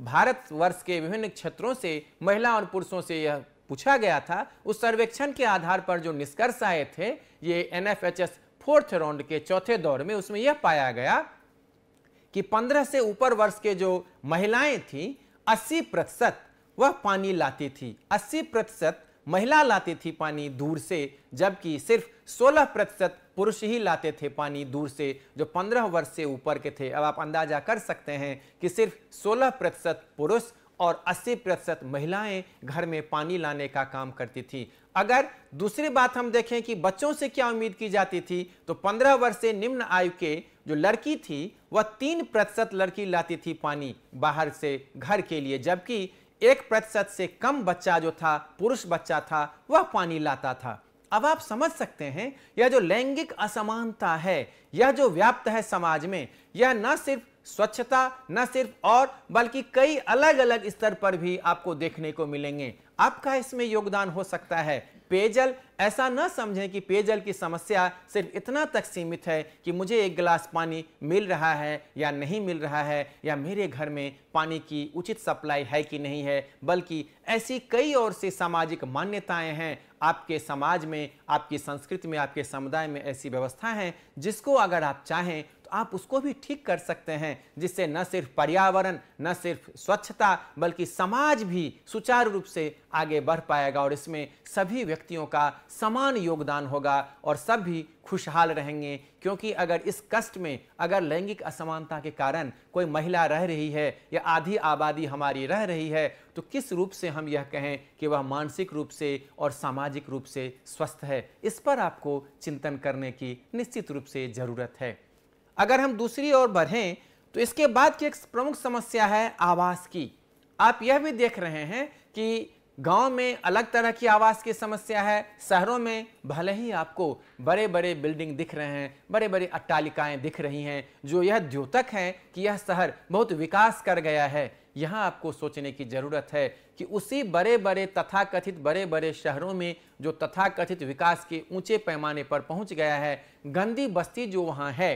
भारत वर्ष के विभिन्न क्षेत्रों से महिला और पुरुषों से यह पूछा गया था उस सर्वेक्षण के आधार पर जो निष्कर्ष आए थे ये एन फोर्थ राउंड के चौथे दौर में उसमें यह पाया गया कि 15 से ऊपर वर्ष के जो महिलाएं थी 80 प्रतिशत वह पानी लाती थी 80 प्रतिशत महिला लाती थी पानी दूर से जबकि सिर्फ 16 प्रतिशत पुरुष ही लाते थे पानी दूर से जो 15 वर्ष से ऊपर के थे अब आप अंदाजा कर सकते हैं कि सिर्फ 16 प्रतिशत पुरुष और 80 प्रतिशत महिलाएं घर में पानी लाने का काम करती थी अगर दूसरी बात हम देखें कि बच्चों से क्या उम्मीद की जाती थी तो 15 वर्ष से निम्न आयु के जो लड़की थी वह तीन प्रतिशत लड़की लाती थी पानी बाहर से घर के लिए जबकि एक प्रतिशत से कम बच्चा जो था पुरुष बच्चा था वह पानी लाता था अब आप समझ सकते हैं यह जो लैंगिक असमानता है यह जो व्याप्त है समाज में यह न सिर्फ स्वच्छता न सिर्फ और बल्कि कई अलग अलग स्तर पर भी आपको देखने को मिलेंगे आपका इसमें योगदान हो सकता है पेयजल ऐसा न समझें कि पेयजल की समस्या सिर्फ इतना तक सीमित है कि मुझे एक गिलास पानी मिल रहा है या नहीं मिल रहा है या मेरे घर में पानी की उचित सप्लाई है कि नहीं है बल्कि ऐसी कई और सी सामाजिक मान्यताएं हैं आपके समाज में आपकी संस्कृति में आपके समुदाय में ऐसी व्यवस्था हैं जिसको अगर आप चाहें तो आप उसको भी ठीक कर सकते हैं जिससे न सिर्फ पर्यावरण न सिर्फ स्वच्छता बल्कि समाज भी सुचारू रूप से आगे बढ़ पाएगा और इसमें सभी व्यक्तियों का समान योगदान होगा और सब भी खुशहाल रहेंगे क्योंकि अगर इस कष्ट में अगर लैंगिक असमानता के कारण कोई महिला रह रही है या आधी आबादी हमारी रह रही है तो किस रूप से हम यह कहें कि वह मानसिक रूप से और सामाजिक रूप से स्वस्थ है इस पर आपको चिंतन करने की निश्चित रूप से ज़रूरत है अगर हम दूसरी ओर बढ़ें तो इसके बाद की एक प्रमुख समस्या है आवास की आप यह भी देख रहे हैं कि गांव में अलग तरह की आवास की समस्या है शहरों में भले ही आपको बड़े बड़े बिल्डिंग दिख रहे हैं बड़े बड़े अट्टालिकाएं दिख रही हैं जो यह द्योतक हैं कि यह शहर बहुत विकास कर गया है यहाँ आपको सोचने की ज़रूरत है कि उसी बड़े बड़े तथाकथित बड़े बड़े शहरों में जो तथाकथित विकास के ऊंचे पैमाने पर पहुंच गया है गंदी बस्ती जो वहाँ है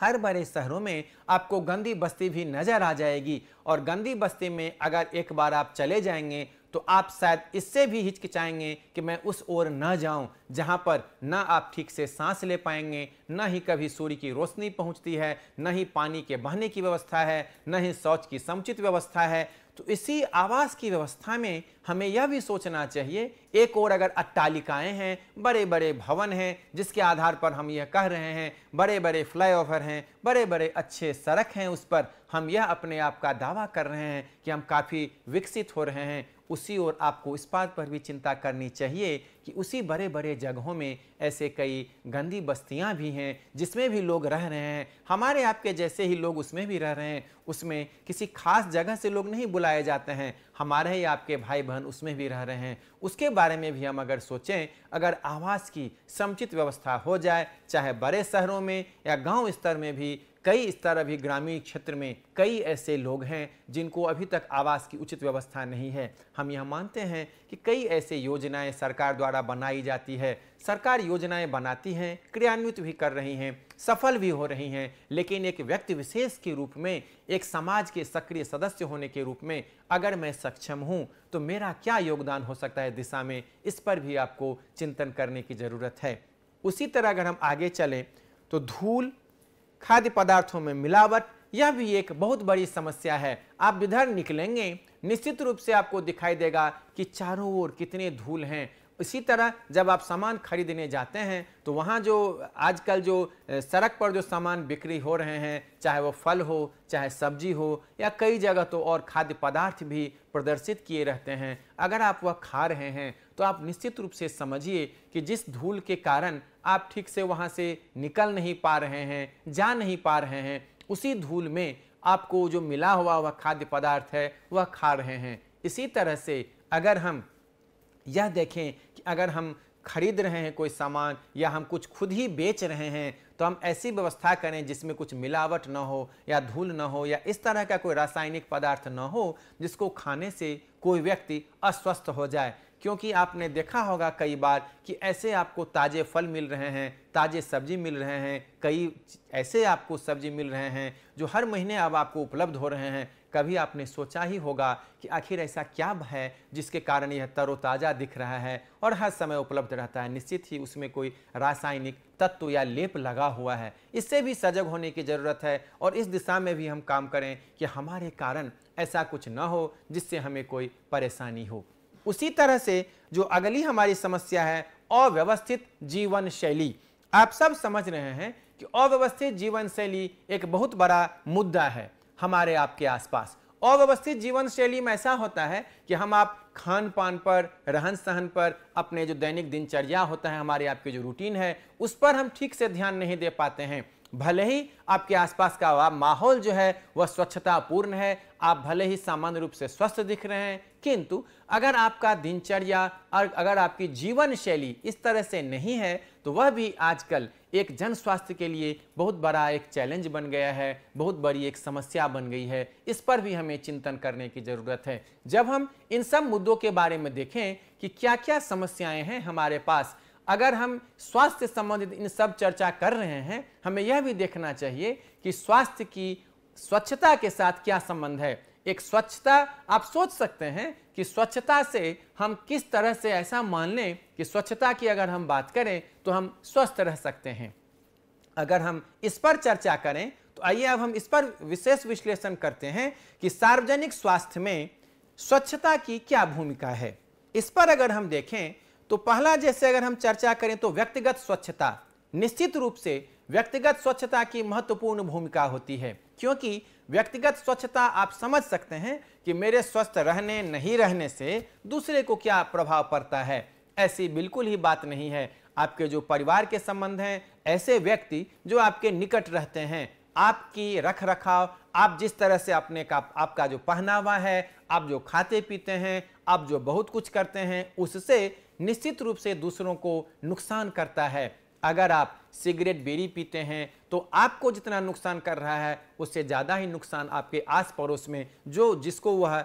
हर बड़े शहरों में आपको गंदी बस्ती भी नज़र आ जाएगी और गंदी बस्ती में अगर एक बार आप चले जाएंगे तो आप शायद इससे भी हिचकिचाएंगे कि मैं उस ओर न जाऊं जहां पर न आप ठीक से सांस ले पाएंगे न ही कभी सूर्य की रोशनी पहुंचती है न ही पानी के बहने की व्यवस्था है न ही शौच की समुचित व्यवस्था है तो इसी आवास की व्यवस्था में हमें यह भी सोचना चाहिए एक और अगर अट्टालिकाएं हैं बड़े बड़े भवन हैं जिसके आधार पर हम यह कह रहे हैं बड़े बड़े फ्लाईओवर हैं बड़े बड़े अच्छे सड़क हैं उस पर हम यह अपने आप का दावा कर रहे हैं कि हम काफ़ी विकसित हो रहे हैं उसी ओर आपको इस बात पर भी चिंता करनी चाहिए कि उसी बड़े बड़े जगहों में ऐसे कई गंदी बस्तियां भी हैं जिसमें भी लोग रह रहे हैं हमारे आपके जैसे ही लोग उसमें भी रह रहे हैं उसमें किसी खास जगह से लोग नहीं बुलाए जाते हैं हमारे ही आपके भाई बहन उसमें भी रह रहे हैं उसके बारे में भी हम अगर सोचें अगर आवास की समुचित व्यवस्था हो जाए चाहे बड़े शहरों में या गाँव स्तर में भी कई स्तर अभी ग्रामीण क्षेत्र में कई ऐसे लोग हैं जिनको अभी तक आवास की उचित व्यवस्था नहीं है हम यह मानते हैं कि कई ऐसे योजनाएं सरकार द्वारा बनाई जाती है सरकार योजनाएं बनाती हैं क्रियान्वित भी कर रही हैं सफल भी हो रही हैं लेकिन एक व्यक्ति विशेष के रूप में एक समाज के सक्रिय सदस्य होने के रूप में अगर मैं सक्षम हूँ तो मेरा क्या योगदान हो सकता है दिशा में इस पर भी आपको चिंतन करने की ज़रूरत है उसी तरह अगर हम आगे चलें तो धूल खाद्य पदार्थों में मिलावट यह भी एक बहुत बड़ी समस्या है आप इधर निकलेंगे निश्चित रूप से आपको दिखाई देगा कि चारों ओर कितने धूल हैं इसी तरह जब आप सामान खरीदने जाते हैं तो वहाँ जो आजकल जो सड़क पर जो सामान बिक्री हो रहे हैं चाहे वो फल हो चाहे सब्जी हो या कई जगह तो और खाद्य पदार्थ भी प्रदर्शित किए रहते हैं अगर आप वह खा रहे हैं तो आप निश्चित रूप से समझिए कि जिस धूल के कारण आप ठीक से वहाँ से निकल नहीं पा रहे हैं जा नहीं पा रहे हैं उसी धूल में आपको जो मिला हुआ वह खाद्य पदार्थ है वह खा रहे हैं इसी तरह से अगर हम यह देखें कि अगर हम खरीद रहे हैं कोई सामान या हम कुछ खुद ही बेच रहे हैं तो हम ऐसी व्यवस्था करें जिसमें कुछ मिलावट ना हो या धूल ना हो या इस तरह का कोई रासायनिक पदार्थ ना हो जिसको खाने से कोई व्यक्ति अस्वस्थ हो जाए क्योंकि आपने देखा होगा कई बार कि ऐसे आपको ताज़े फल मिल रहे हैं ताज़े सब्जी मिल रहे हैं कई ऐसे आपको सब्जी मिल रहे हैं जो हर महीने अब आपको उपलब्ध हो रहे हैं कभी आपने सोचा ही होगा कि आखिर ऐसा क्या है जिसके कारण यह तरोताज़ा दिख रहा है और हर समय उपलब्ध रहता है निश्चित ही उसमें कोई रासायनिक तत्व या लेप लगा हुआ है इससे भी सजग होने की ज़रूरत है और इस दिशा में भी हम काम करें कि हमारे कारण ऐसा कुछ न हो जिससे हमें कोई परेशानी हो उसी तरह से जो अगली हमारी समस्या है अव्यवस्थित जीवन शैली आप सब समझ रहे हैं कि अव्यवस्थित जीवन शैली एक बहुत बड़ा मुद्दा है हमारे आपके आसपास अव्यवस्थित जीवन शैली में ऐसा होता है कि हम आप खान पान पर रहन सहन पर अपने जो दैनिक दिनचर्या होता है हमारे आपके जो रूटीन है उस पर हम ठीक से ध्यान नहीं दे पाते हैं भले ही आपके आसपास का माहौल जो है वह स्वच्छतापूर्ण है आप भले ही सामान्य रूप से स्वस्थ दिख रहे हैं किंतु अगर आपका दिनचर्या और अगर आपकी जीवन शैली इस तरह से नहीं है तो वह भी आजकल एक जन स्वास्थ्य के लिए बहुत बड़ा एक चैलेंज बन गया है बहुत बड़ी एक समस्या बन गई है इस पर भी हमें चिंतन करने की ज़रूरत है जब हम इन सब मुद्दों के बारे में देखें कि क्या क्या समस्याएं हैं हमारे पास अगर हम स्वास्थ्य संबंधित इन सब चर्चा कर रहे हैं हमें यह भी देखना चाहिए कि स्वास्थ्य की स्वच्छता के साथ क्या संबंध है एक स्वच्छता आप सोच सकते हैं कि स्वच्छता से हम किस तरह से ऐसा मान लें कि स्वच्छता की अगर हम बात करें तो हम स्वस्थ रह सकते हैं अगर हम इस पर चर्चा करें तो आइए अब हम इस पर विशेष विश्लेषण करते हैं कि सार्वजनिक स्वास्थ्य में स्वच्छता की क्या भूमिका है इस पर अगर हम देखें तो पहला जैसे अगर हम चर्चा करें तो व्यक्तिगत स्वच्छता निश्चित रूप से व्यक्तिगत स्वच्छता की महत्वपूर्ण भूमिका होती है क्योंकि व्यक्तिगत स्वच्छता आप समझ सकते हैं कि मेरे स्वस्थ रहने नहीं रहने से दूसरे को क्या प्रभाव पड़ता है ऐसी बिल्कुल ही बात नहीं है आपके जो परिवार के संबंध हैं ऐसे व्यक्ति जो आपके निकट रहते हैं आपकी रख रखाव आप जिस तरह से अपने का आपका जो पहनावा है आप जो खाते पीते हैं आप जो बहुत कुछ करते हैं उससे निश्चित रूप से दूसरों को नुकसान करता है अगर आप सिगरेट बीड़ी पीते हैं तो आपको जितना नुकसान कर रहा है उससे ज़्यादा ही नुकसान आपके आस पड़ोस में जो जिसको वह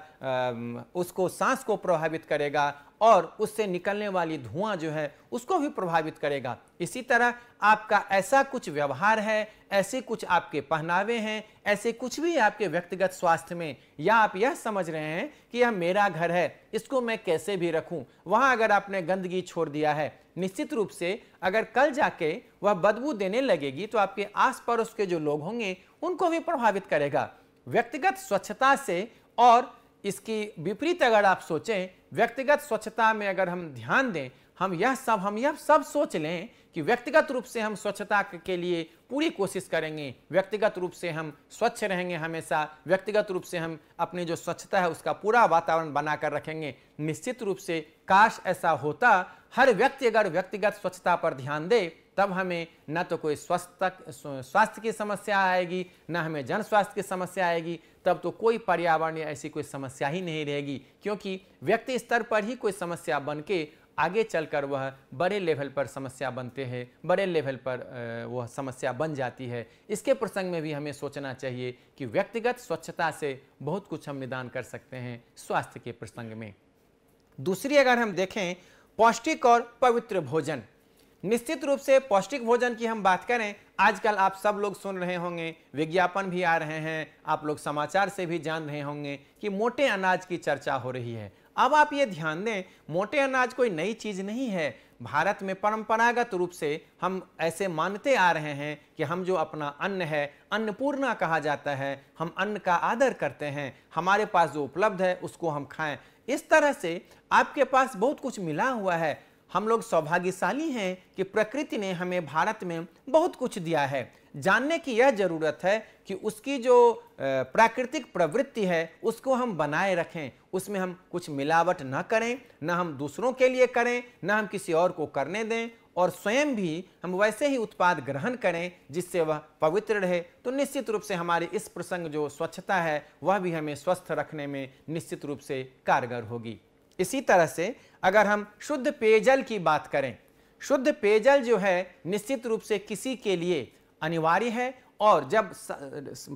उसको सांस को प्रभावित करेगा और उससे निकलने वाली धुआं जो है उसको भी प्रभावित करेगा इसी तरह आपका ऐसा कुछ व्यवहार है ऐसे कुछ आपके पहनावे हैं ऐसे कुछ भी आपके व्यक्तिगत स्वास्थ्य में या आप यह समझ रहे हैं कि यह मेरा घर है इसको मैं कैसे भी रखूं वहां अगर आपने गंदगी छोड़ दिया है निश्चित रूप से अगर कल जाके वह बदबू देने लगेगी तो आपके आस पड़ोस के जो लोग होंगे उनको भी प्रभावित करेगा व्यक्तिगत स्वच्छता से और इसकी विपरीत अगर आप सोचें व्यक्तिगत स्वच्छता में अगर हम ध्यान दें हम यह सब हम यह सब सोच लें कि व्यक्तिगत रूप से हम स्वच्छता के लिए पूरी कोशिश करेंगे व्यक्तिगत रूप से हम स्वच्छ रहेंगे हमेशा व्यक्तिगत रूप से हम अपनी जो स्वच्छता है उसका पूरा वातावरण बनाकर रखेंगे निश्चित रूप से काश ऐसा होता हर व्यक्ति अगर व्यक्तिगत स्वच्छता पर ध्यान दे तब हमें न तो कोई स्वास्थ्य स्वास्थ्य की समस्या आएगी न हमें जन स्वास्थ्य की समस्या आएगी तब तो कोई या ऐसी कोई समस्या ही नहीं रहेगी क्योंकि व्यक्ति स्तर पर ही कोई समस्या बन के आगे चलकर वह बड़े लेवल पर समस्या बनते हैं बड़े लेवल पर वह समस्या बन जाती है इसके प्रसंग में भी हमें सोचना चाहिए कि व्यक्तिगत स्वच्छता से बहुत कुछ हम निदान कर सकते हैं स्वास्थ्य के प्रसंग में दूसरी अगर हम देखें पौष्टिक और पवित्र भोजन निश्चित रूप से पौष्टिक भोजन की हम बात करें आजकल आप सब लोग सुन रहे होंगे विज्ञापन भी आ रहे हैं आप लोग समाचार से भी जान रहे होंगे कि मोटे अनाज की चर्चा हो रही है अब आप ये ध्यान दें मोटे अनाज कोई नई चीज़ नहीं है भारत में परंपरागत रूप से हम ऐसे मानते आ रहे हैं कि हम जो अपना अन्न है अन्नपूर्णा कहा जाता है हम अन्न का आदर करते हैं हमारे पास जो उपलब्ध है उसको हम खाएं इस तरह से आपके पास बहुत कुछ मिला हुआ है हम लोग सौभाग्यशाली हैं कि प्रकृति ने हमें भारत में बहुत कुछ दिया है जानने की यह ज़रूरत है कि उसकी जो प्राकृतिक प्रवृत्ति है उसको हम बनाए रखें उसमें हम कुछ मिलावट न करें न हम दूसरों के लिए करें न हम किसी और को करने दें और स्वयं भी हम वैसे ही उत्पाद ग्रहण करें जिससे वह पवित्र रहे तो निश्चित रूप से हमारे इस प्रसंग जो स्वच्छता है वह भी हमें स्वस्थ रखने में निश्चित रूप से कारगर होगी इसी तरह से अगर हम शुद्ध पेयजल की बात करें शुद्ध पेयजल जो है निश्चित रूप से किसी के लिए अनिवार्य है और जब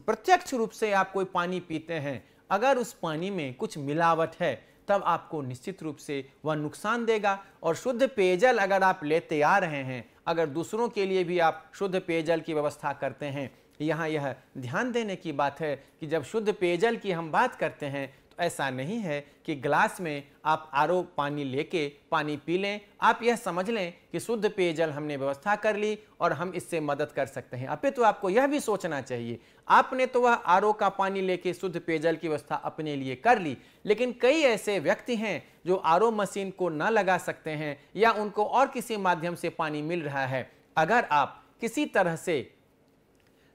प्रत्यक्ष रूप से आप कोई पानी पीते हैं अगर उस पानी में कुछ मिलावट है तब आपको निश्चित रूप से वह नुकसान देगा और शुद्ध पेयजल अगर आप लेते आ रहे हैं अगर दूसरों के लिए भी आप शुद्ध पेयजल की व्यवस्था करते हैं यहाँ यह ध्यान देने की बात है कि जब शुद्ध पेयजल की हम बात करते हैं तो ऐसा नहीं है कि ग्लास में आप आर पानी लेके पानी पी लें आप यह समझ लें कि शुद्ध पेयजल हमने व्यवस्था कर ली और हम इससे मदद कर सकते हैं अपितु तो आपको यह भी सोचना चाहिए आपने तो वह आर का पानी लेके शुद्ध पेयजल की व्यवस्था अपने लिए कर ली लेकिन कई ऐसे व्यक्ति हैं जो आर मशीन को न लगा सकते हैं या उनको और किसी माध्यम से पानी मिल रहा है अगर आप किसी तरह से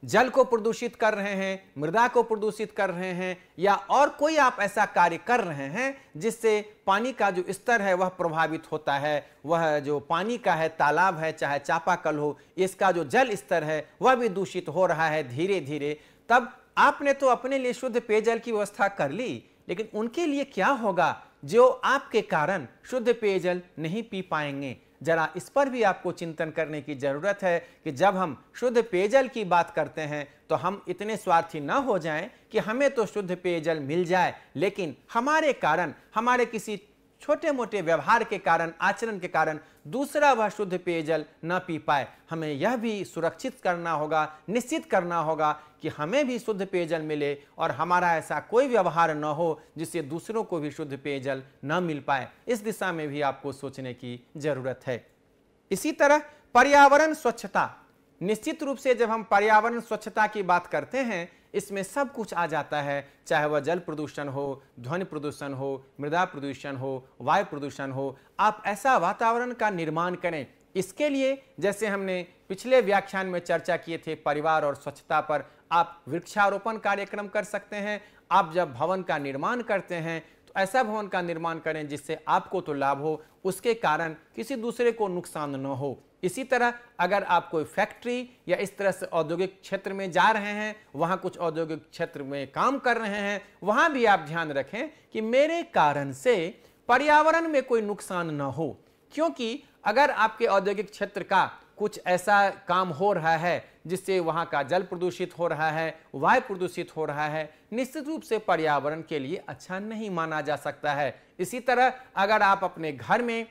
जल को प्रदूषित कर रहे हैं मृदा को प्रदूषित कर रहे हैं या और कोई आप ऐसा कार्य कर रहे हैं जिससे पानी का जो स्तर है वह प्रभावित होता है वह जो पानी का है तालाब है चाहे चापाकल हो इसका जो जल स्तर है वह भी दूषित हो रहा है धीरे धीरे तब आपने तो अपने लिए शुद्ध पेयजल की व्यवस्था कर ली लेकिन उनके लिए क्या होगा जो आपके कारण शुद्ध पेयजल नहीं पी पाएंगे जरा इस पर भी आपको चिंतन करने की ज़रूरत है कि जब हम शुद्ध पेयजल की बात करते हैं तो हम इतने स्वार्थी न हो जाएं कि हमें तो शुद्ध पेयजल मिल जाए लेकिन हमारे कारण हमारे किसी छोटे मोटे व्यवहार के कारण आचरण के कारण दूसरा वह शुद्ध पेयजल न पी पाए हमें यह भी सुरक्षित करना होगा निश्चित करना होगा कि हमें भी शुद्ध पेयजल मिले और हमारा ऐसा कोई व्यवहार न हो जिससे दूसरों को भी शुद्ध पेयजल न मिल पाए इस दिशा में भी आपको सोचने की जरूरत है इसी तरह पर्यावरण स्वच्छता निश्चित रूप से जब हम पर्यावरण स्वच्छता की बात करते हैं इसमें सब कुछ आ जाता है चाहे वह जल प्रदूषण हो ध्वनि प्रदूषण हो मृदा प्रदूषण हो वायु प्रदूषण हो आप ऐसा वातावरण का निर्माण करें इसके लिए जैसे हमने पिछले व्याख्यान में चर्चा किए थे परिवार और स्वच्छता पर आप वृक्षारोपण कार्यक्रम कर सकते हैं आप जब भवन का निर्माण करते हैं तो ऐसा भवन का निर्माण करें जिससे आपको तो लाभ हो उसके कारण किसी दूसरे को नुकसान न हो इसी तरह अगर आप कोई फैक्ट्री या इस तरह से औद्योगिक क्षेत्र में जा रहे हैं वहाँ कुछ औद्योगिक क्षेत्र में काम कर रहे हैं वहाँ भी आप ध्यान रखें कि मेरे कारण से पर्यावरण में कोई नुकसान न हो क्योंकि अगर आपके औद्योगिक क्षेत्र का कुछ ऐसा काम हो रहा है जिससे वहाँ का जल प्रदूषित हो रहा है वायु प्रदूषित हो रहा है निश्चित रूप से पर्यावरण के लिए अच्छा नहीं माना जा सकता है इसी तरह अगर आप अपने घर में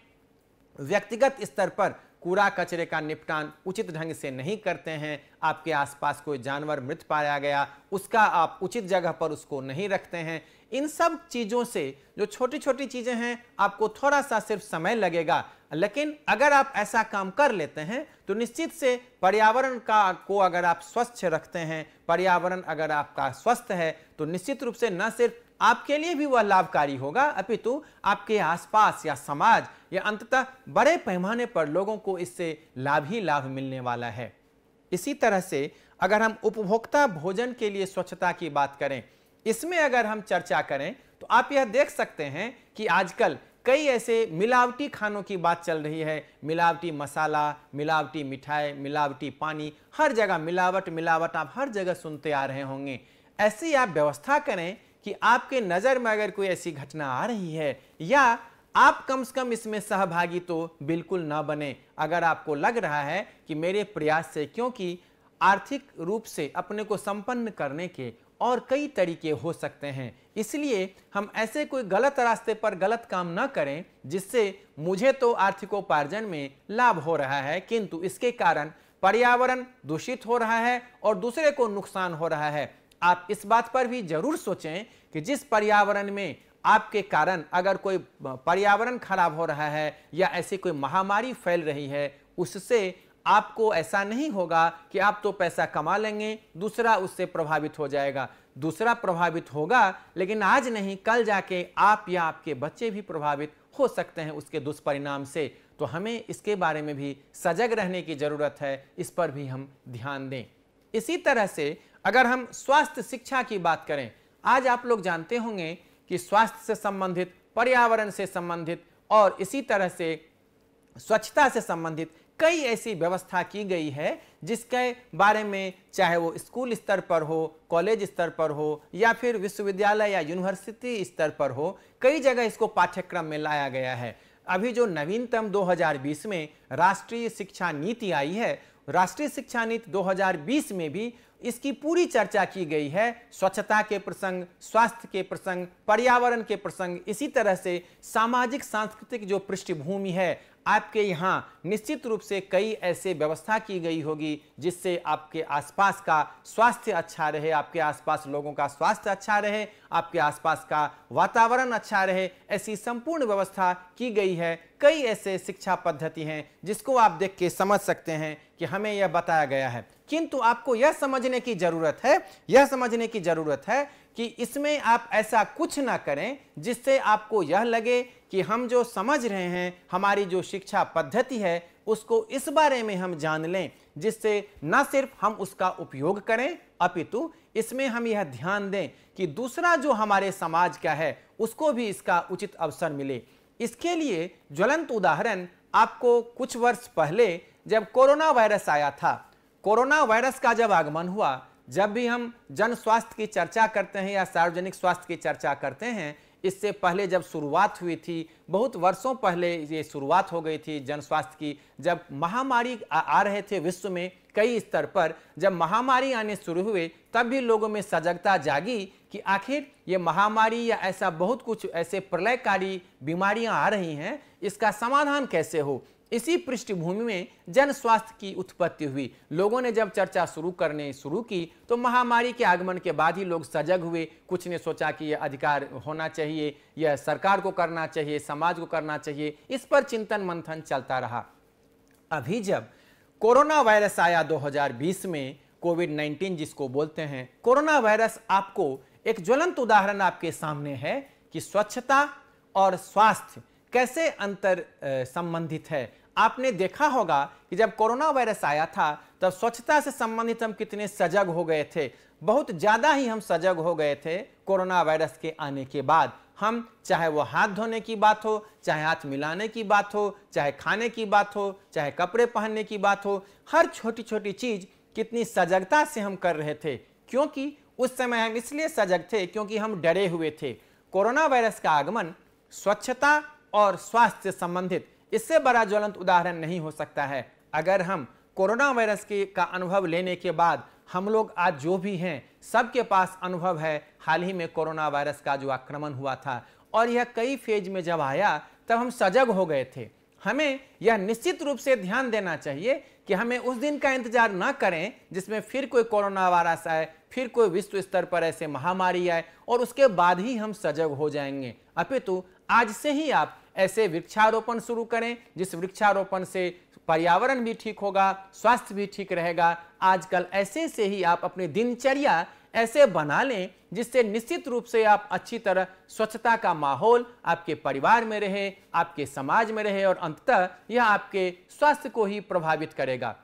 व्यक्तिगत स्तर पर कूड़ा कचरे का निपटान उचित ढंग से नहीं करते हैं आपके आसपास कोई जानवर मृत पाया गया उसका आप उचित जगह पर उसको नहीं रखते हैं इन सब चीज़ों से जो छोटी छोटी चीज़ें हैं आपको थोड़ा सा सिर्फ समय लगेगा लेकिन अगर आप ऐसा काम कर लेते हैं तो निश्चित से पर्यावरण का को अगर आप स्वच्छ रखते हैं पर्यावरण अगर आपका स्वस्थ है तो निश्चित रूप से न सिर्फ आपके लिए भी वह लाभकारी होगा अपितु आपके आसपास या समाज या अंततः बड़े पैमाने पर लोगों को इससे लाभ ही लाभ मिलने वाला है इसी तरह से अगर हम उपभोक्ता भोजन के लिए स्वच्छता की बात करें इसमें अगर हम चर्चा करें तो आप यह देख सकते हैं कि आजकल कई ऐसे मिलावटी खानों की बात चल रही है मिलावटी मसाला मिलावटी मिठाई मिलावटी पानी हर जगह मिलावट मिलावट आप हर जगह सुनते आ रहे होंगे ऐसी आप व्यवस्था करें कि आपके नज़र में अगर कोई ऐसी घटना आ रही है या आप कम से कम इसमें सहभागी तो बिल्कुल ना बने अगर आपको लग रहा है कि मेरे प्रयास से क्योंकि आर्थिक रूप से अपने को संपन्न करने के और कई तरीके हो सकते हैं इसलिए हम ऐसे कोई गलत रास्ते पर गलत काम ना करें जिससे मुझे तो आर्थिकोपार्जन में लाभ हो रहा है किंतु इसके कारण पर्यावरण दूषित हो रहा है और दूसरे को नुकसान हो रहा है आप इस बात पर भी जरूर सोचें कि जिस पर्यावरण में आपके कारण अगर कोई पर्यावरण खराब हो रहा है या ऐसी कोई महामारी फैल रही है उससे आपको ऐसा नहीं होगा कि आप तो पैसा कमा लेंगे दूसरा उससे प्रभावित हो जाएगा दूसरा प्रभावित होगा लेकिन आज नहीं कल जाके आप या आपके बच्चे भी प्रभावित हो सकते हैं उसके दुष्परिणाम से तो हमें इसके बारे में भी सजग रहने की ज़रूरत है इस पर भी हम ध्यान दें इसी तरह से अगर हम स्वास्थ्य शिक्षा की बात करें आज आप लोग जानते होंगे कि स्वास्थ्य से संबंधित पर्यावरण से संबंधित और इसी तरह से स्वच्छता से संबंधित कई ऐसी व्यवस्था की गई है जिसके बारे में चाहे वो स्कूल स्तर पर हो कॉलेज स्तर पर हो या फिर विश्वविद्यालय या यूनिवर्सिटी स्तर पर हो कई जगह इसको पाठ्यक्रम में लाया गया है अभी जो नवीनतम 2020 में राष्ट्रीय शिक्षा नीति आई है राष्ट्रीय शिक्षा नीति 2020 में भी इसकी पूरी चर्चा की गई है स्वच्छता के प्रसंग स्वास्थ्य के प्रसंग पर्यावरण के प्रसंग इसी तरह से सामाजिक सांस्कृतिक जो पृष्ठभूमि है आपके यहाँ निश्चित रूप से कई ऐसे व्यवस्था की गई होगी जिससे आपके आसपास का स्वास्थ्य अच्छा रहे आपके आसपास लोगों का स्वास्थ्य अच्छा रहे आपके आसपास का वातावरण अच्छा रहे ऐसी संपूर्ण व्यवस्था की गई है कई ऐसे शिक्षा पद्धति हैं जिसको आप देख के समझ सकते हैं कि हमें यह बताया गया है किंतु आपको यह समझने की ज़रूरत है यह समझने की ज़रूरत है कि इसमें आप ऐसा कुछ ना करें जिससे आपको यह लगे कि हम जो समझ रहे हैं हमारी जो शिक्षा पद्धति है उसको इस बारे में हम जान लें जिससे न सिर्फ हम उसका उपयोग करें अपितु इसमें हम यह ध्यान दें कि दूसरा जो हमारे समाज का है उसको भी इसका उचित अवसर मिले इसके लिए ज्वलंत उदाहरण आपको कुछ वर्ष पहले जब कोरोना वायरस आया था कोरोना वायरस का जब आगमन हुआ जब भी हम जन स्वास्थ्य की चर्चा करते हैं या सार्वजनिक स्वास्थ्य की चर्चा करते हैं इससे पहले जब शुरुआत हुई थी बहुत वर्षों पहले ये शुरुआत हो गई थी जन स्वास्थ्य की जब महामारी आ, आ रहे थे विश्व में कई स्तर पर जब महामारी आने शुरू हुए तब भी लोगों में सजगता जागी कि आखिर ये महामारी या ऐसा बहुत कुछ ऐसे प्रलयकारी बीमारियां आ रही हैं इसका समाधान कैसे हो इसी पृष्ठभूमि में जन स्वास्थ्य की उत्पत्ति हुई लोगों ने जब चर्चा शुरू करने शुरू की तो महामारी के आगमन के बाद ही लोग सजग हुए कुछ ने सोचा कि यह अधिकार होना चाहिए यह सरकार को करना चाहिए समाज को करना चाहिए इस पर चिंतन मंथन चलता रहा अभी जब कोरोना वायरस आया 2020 में कोविड 19 जिसको बोलते हैं कोरोना वायरस आपको एक ज्वलंत उदाहरण आपके सामने है कि स्वच्छता और स्वास्थ्य कैसे अंतर संबंधित है आपने देखा होगा कि जब कोरोना वायरस आया था तब स्वच्छता से संबंधित हम कितने सजग हो गए थे बहुत ज़्यादा ही हम सजग हो गए थे कोरोना वायरस के आने के बाद हम चाहे वो हाथ धोने की बात हो चाहे हाथ मिलाने की बात हो चाहे खाने की बात हो चाहे कपड़े पहनने की बात हो हर छोटी छोटी चीज़ कितनी सजगता से हम कर रहे थे क्योंकि उस समय हम इसलिए सजग थे क्योंकि हम डरे हुए थे कोरोना वायरस का आगमन स्वच्छता और स्वास्थ्य से संबंधित इससे बड़ा ज्वलंत उदाहरण नहीं हो सकता है अगर हम कोरोना वायरस के का अनुभव लेने के बाद हम लोग आज जो भी हैं सबके पास अनुभव है हाल ही में कोरोना वायरस का जो आक्रमण हुआ था और यह कई फेज में जब आया तब हम सजग हो गए थे हमें यह निश्चित रूप से ध्यान देना चाहिए कि हमें उस दिन का इंतजार ना करें जिसमें फिर कोई कोरोना वायरस आए फिर कोई विश्व स्तर पर ऐसे महामारी आए और उसके बाद ही हम सजग हो जाएंगे अपितु आज से ही आप ऐसे वृक्षारोपण शुरू करें जिस वृक्षारोपण से पर्यावरण भी ठीक होगा स्वास्थ्य भी ठीक रहेगा आजकल ऐसे से ही आप अपनी दिनचर्या ऐसे बना लें जिससे निश्चित रूप से आप अच्छी तरह स्वच्छता का माहौल आपके परिवार में रहे आपके समाज में रहे और अंततः यह आपके स्वास्थ्य को ही प्रभावित करेगा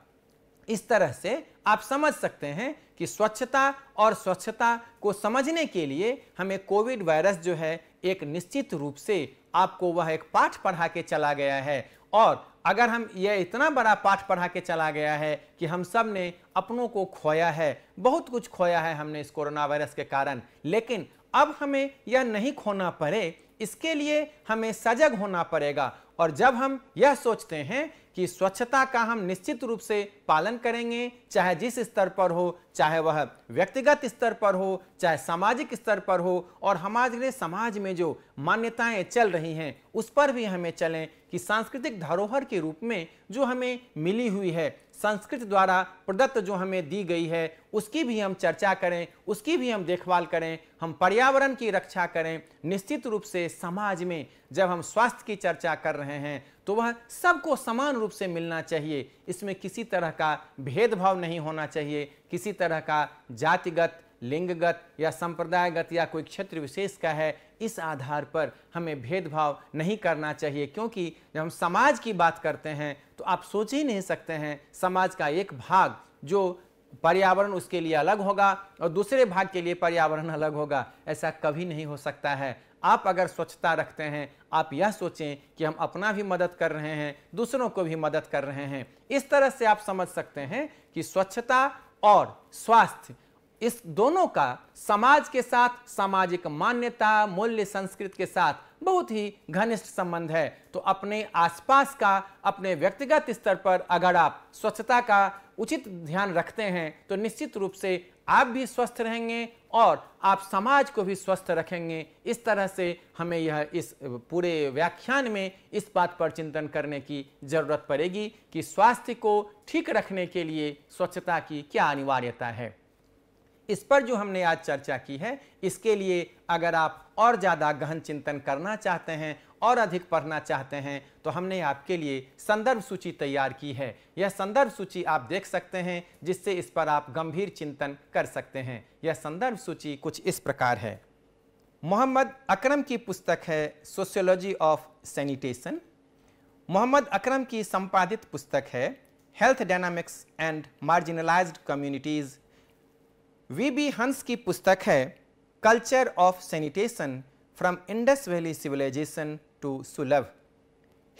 इस तरह से आप समझ सकते हैं कि स्वच्छता और स्वच्छता को समझने के लिए हमें कोविड वायरस जो है एक निश्चित रूप से आपको वह एक पाठ पढ़ा के चला गया है और अगर हम यह इतना बड़ा पाठ पढ़ा के चला गया है कि हम सब ने अपनों को खोया है बहुत कुछ खोया है हमने इस कोरोना वायरस के कारण लेकिन अब हमें यह नहीं खोना पड़े इसके लिए हमें सजग होना पड़ेगा और जब हम यह सोचते हैं कि स्वच्छता का हम निश्चित रूप से पालन करेंगे चाहे जिस स्तर पर हो चाहे वह व्यक्तिगत स्तर पर हो चाहे सामाजिक स्तर पर हो और हमारे समाज में जो मान्यताएं चल रही हैं उस पर भी हमें चलें कि सांस्कृतिक धरोहर के रूप में जो हमें मिली हुई है संस्कृत द्वारा प्रदत्त जो हमें दी गई है उसकी भी हम चर्चा करें उसकी भी हम देखभाल करें हम पर्यावरण की रक्षा करें निश्चित रूप से समाज में जब हम स्वास्थ्य की चर्चा कर रहे हैं तो वह सबको समान रूप से मिलना चाहिए इसमें किसी तरह का भेदभाव नहीं होना चाहिए किसी तरह का जातिगत लिंगगत या संप्रदायगत या कोई क्षेत्र विशेष का है इस आधार पर हमें भेदभाव नहीं करना चाहिए क्योंकि जब हम समाज की बात करते हैं तो आप सोच ही नहीं सकते हैं समाज का एक भाग जो पर्यावरण उसके लिए अलग होगा और दूसरे भाग के लिए पर्यावरण अलग होगा ऐसा कभी नहीं हो सकता है आप अगर स्वच्छता रखते हैं आप यह सोचें कि हम अपना भी मदद कर रहे हैं दूसरों को भी मदद कर रहे हैं इस तरह से आप समझ सकते हैं कि स्वच्छता और स्वास्थ्य इस दोनों का समाज के साथ सामाजिक मान्यता मूल्य संस्कृत के साथ बहुत ही घनिष्ठ संबंध है तो अपने आसपास का अपने व्यक्तिगत स्तर पर अगर आप स्वच्छता का उचित ध्यान रखते हैं तो निश्चित रूप से आप भी स्वस्थ रहेंगे और आप समाज को भी स्वस्थ रखेंगे इस तरह से हमें यह इस पूरे व्याख्यान में इस बात पर चिंतन करने की ज़रूरत पड़ेगी कि स्वास्थ्य को ठीक रखने के लिए स्वच्छता की क्या अनिवार्यता है इस पर जो हमने आज चर्चा की है इसके लिए अगर आप और ज़्यादा गहन चिंतन करना चाहते हैं और अधिक पढ़ना चाहते हैं तो हमने आपके लिए संदर्भ सूची तैयार की है यह संदर्भ सूची आप देख सकते हैं जिससे इस पर आप गंभीर चिंतन कर सकते हैं यह संदर्भ सूची कुछ इस प्रकार है मोहम्मद अकरम की पुस्तक है sociology of sanitation Mohammad Akram की संपादित पुस्तक है health dynamics and marginalised communities V B Hans की पुस्तक है culture of sanitation from Indus Valley civilisation to Sulabh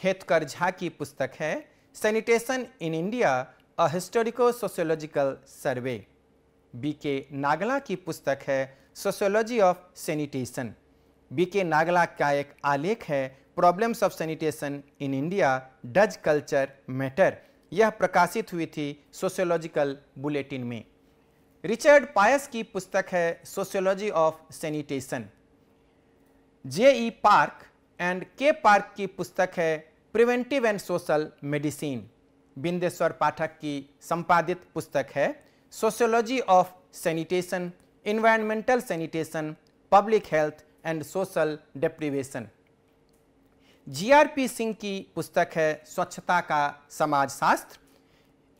Hetkar Jha की पुस्तक है sanitation in India a historico sociological survey B K Nagla की पुस्तक है sociology of sanitation B K नागला का एक आलेख है problems of sanitation in India does culture matter यह प्रकाशित हुई थी सोशियोलॉजिकल बुलेटिन में रिचर्ड पायस की पुस्तक है sociology of sanitation J E Park and K Park की पुस्तक है preventive and social medicine Bindeshwar Pathak की संपादित पुस्तक है sociology of sanitation environmental sanitation public health and social deprivation GRP Singh की पुस्तक है स्वच्छता का समाजशास्त्र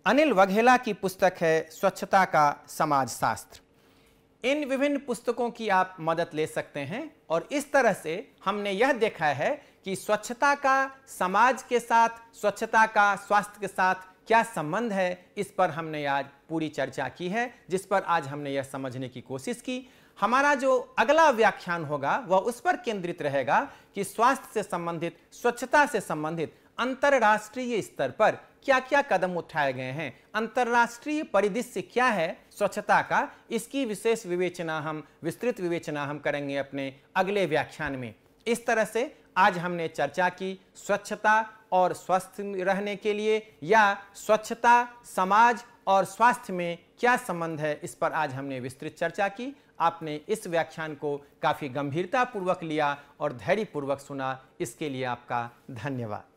अनिल वघेला की पुस्तक है स्वच्छता का समाजशास्त्र इन विभिन्न पुस्तकों की आप मदद ले सकते हैं और इस तरह से हमने यह देखा है कि स्वच्छता का समाज के साथ स्वच्छता का स्वास्थ्य के साथ क्या संबंध है इस पर हमने आज पूरी चर्चा की है जिस पर आज हमने यह समझने की कोशिश की हमारा जो अगला व्याख्यान होगा वह उस पर केंद्रित रहेगा कि स्वास्थ्य से संबंधित स्वच्छता से संबंधित अंतर्राष्ट्रीय स्तर पर क्या क्या कदम उठाए गए हैं अंतर्राष्ट्रीय परिदृश्य क्या है स्वच्छता का इसकी विशेष विवेचना हम विस्तृत विवेचना हम करेंगे अपने अगले व्याख्यान में इस तरह से आज हमने चर्चा की स्वच्छता और स्वस्थ रहने के लिए या स्वच्छता समाज और स्वास्थ्य में क्या संबंध है इस पर आज हमने विस्तृत चर्चा की आपने इस व्याख्यान को काफ़ी गंभीरतापूर्वक लिया और धैर्यपूर्वक सुना इसके लिए आपका धन्यवाद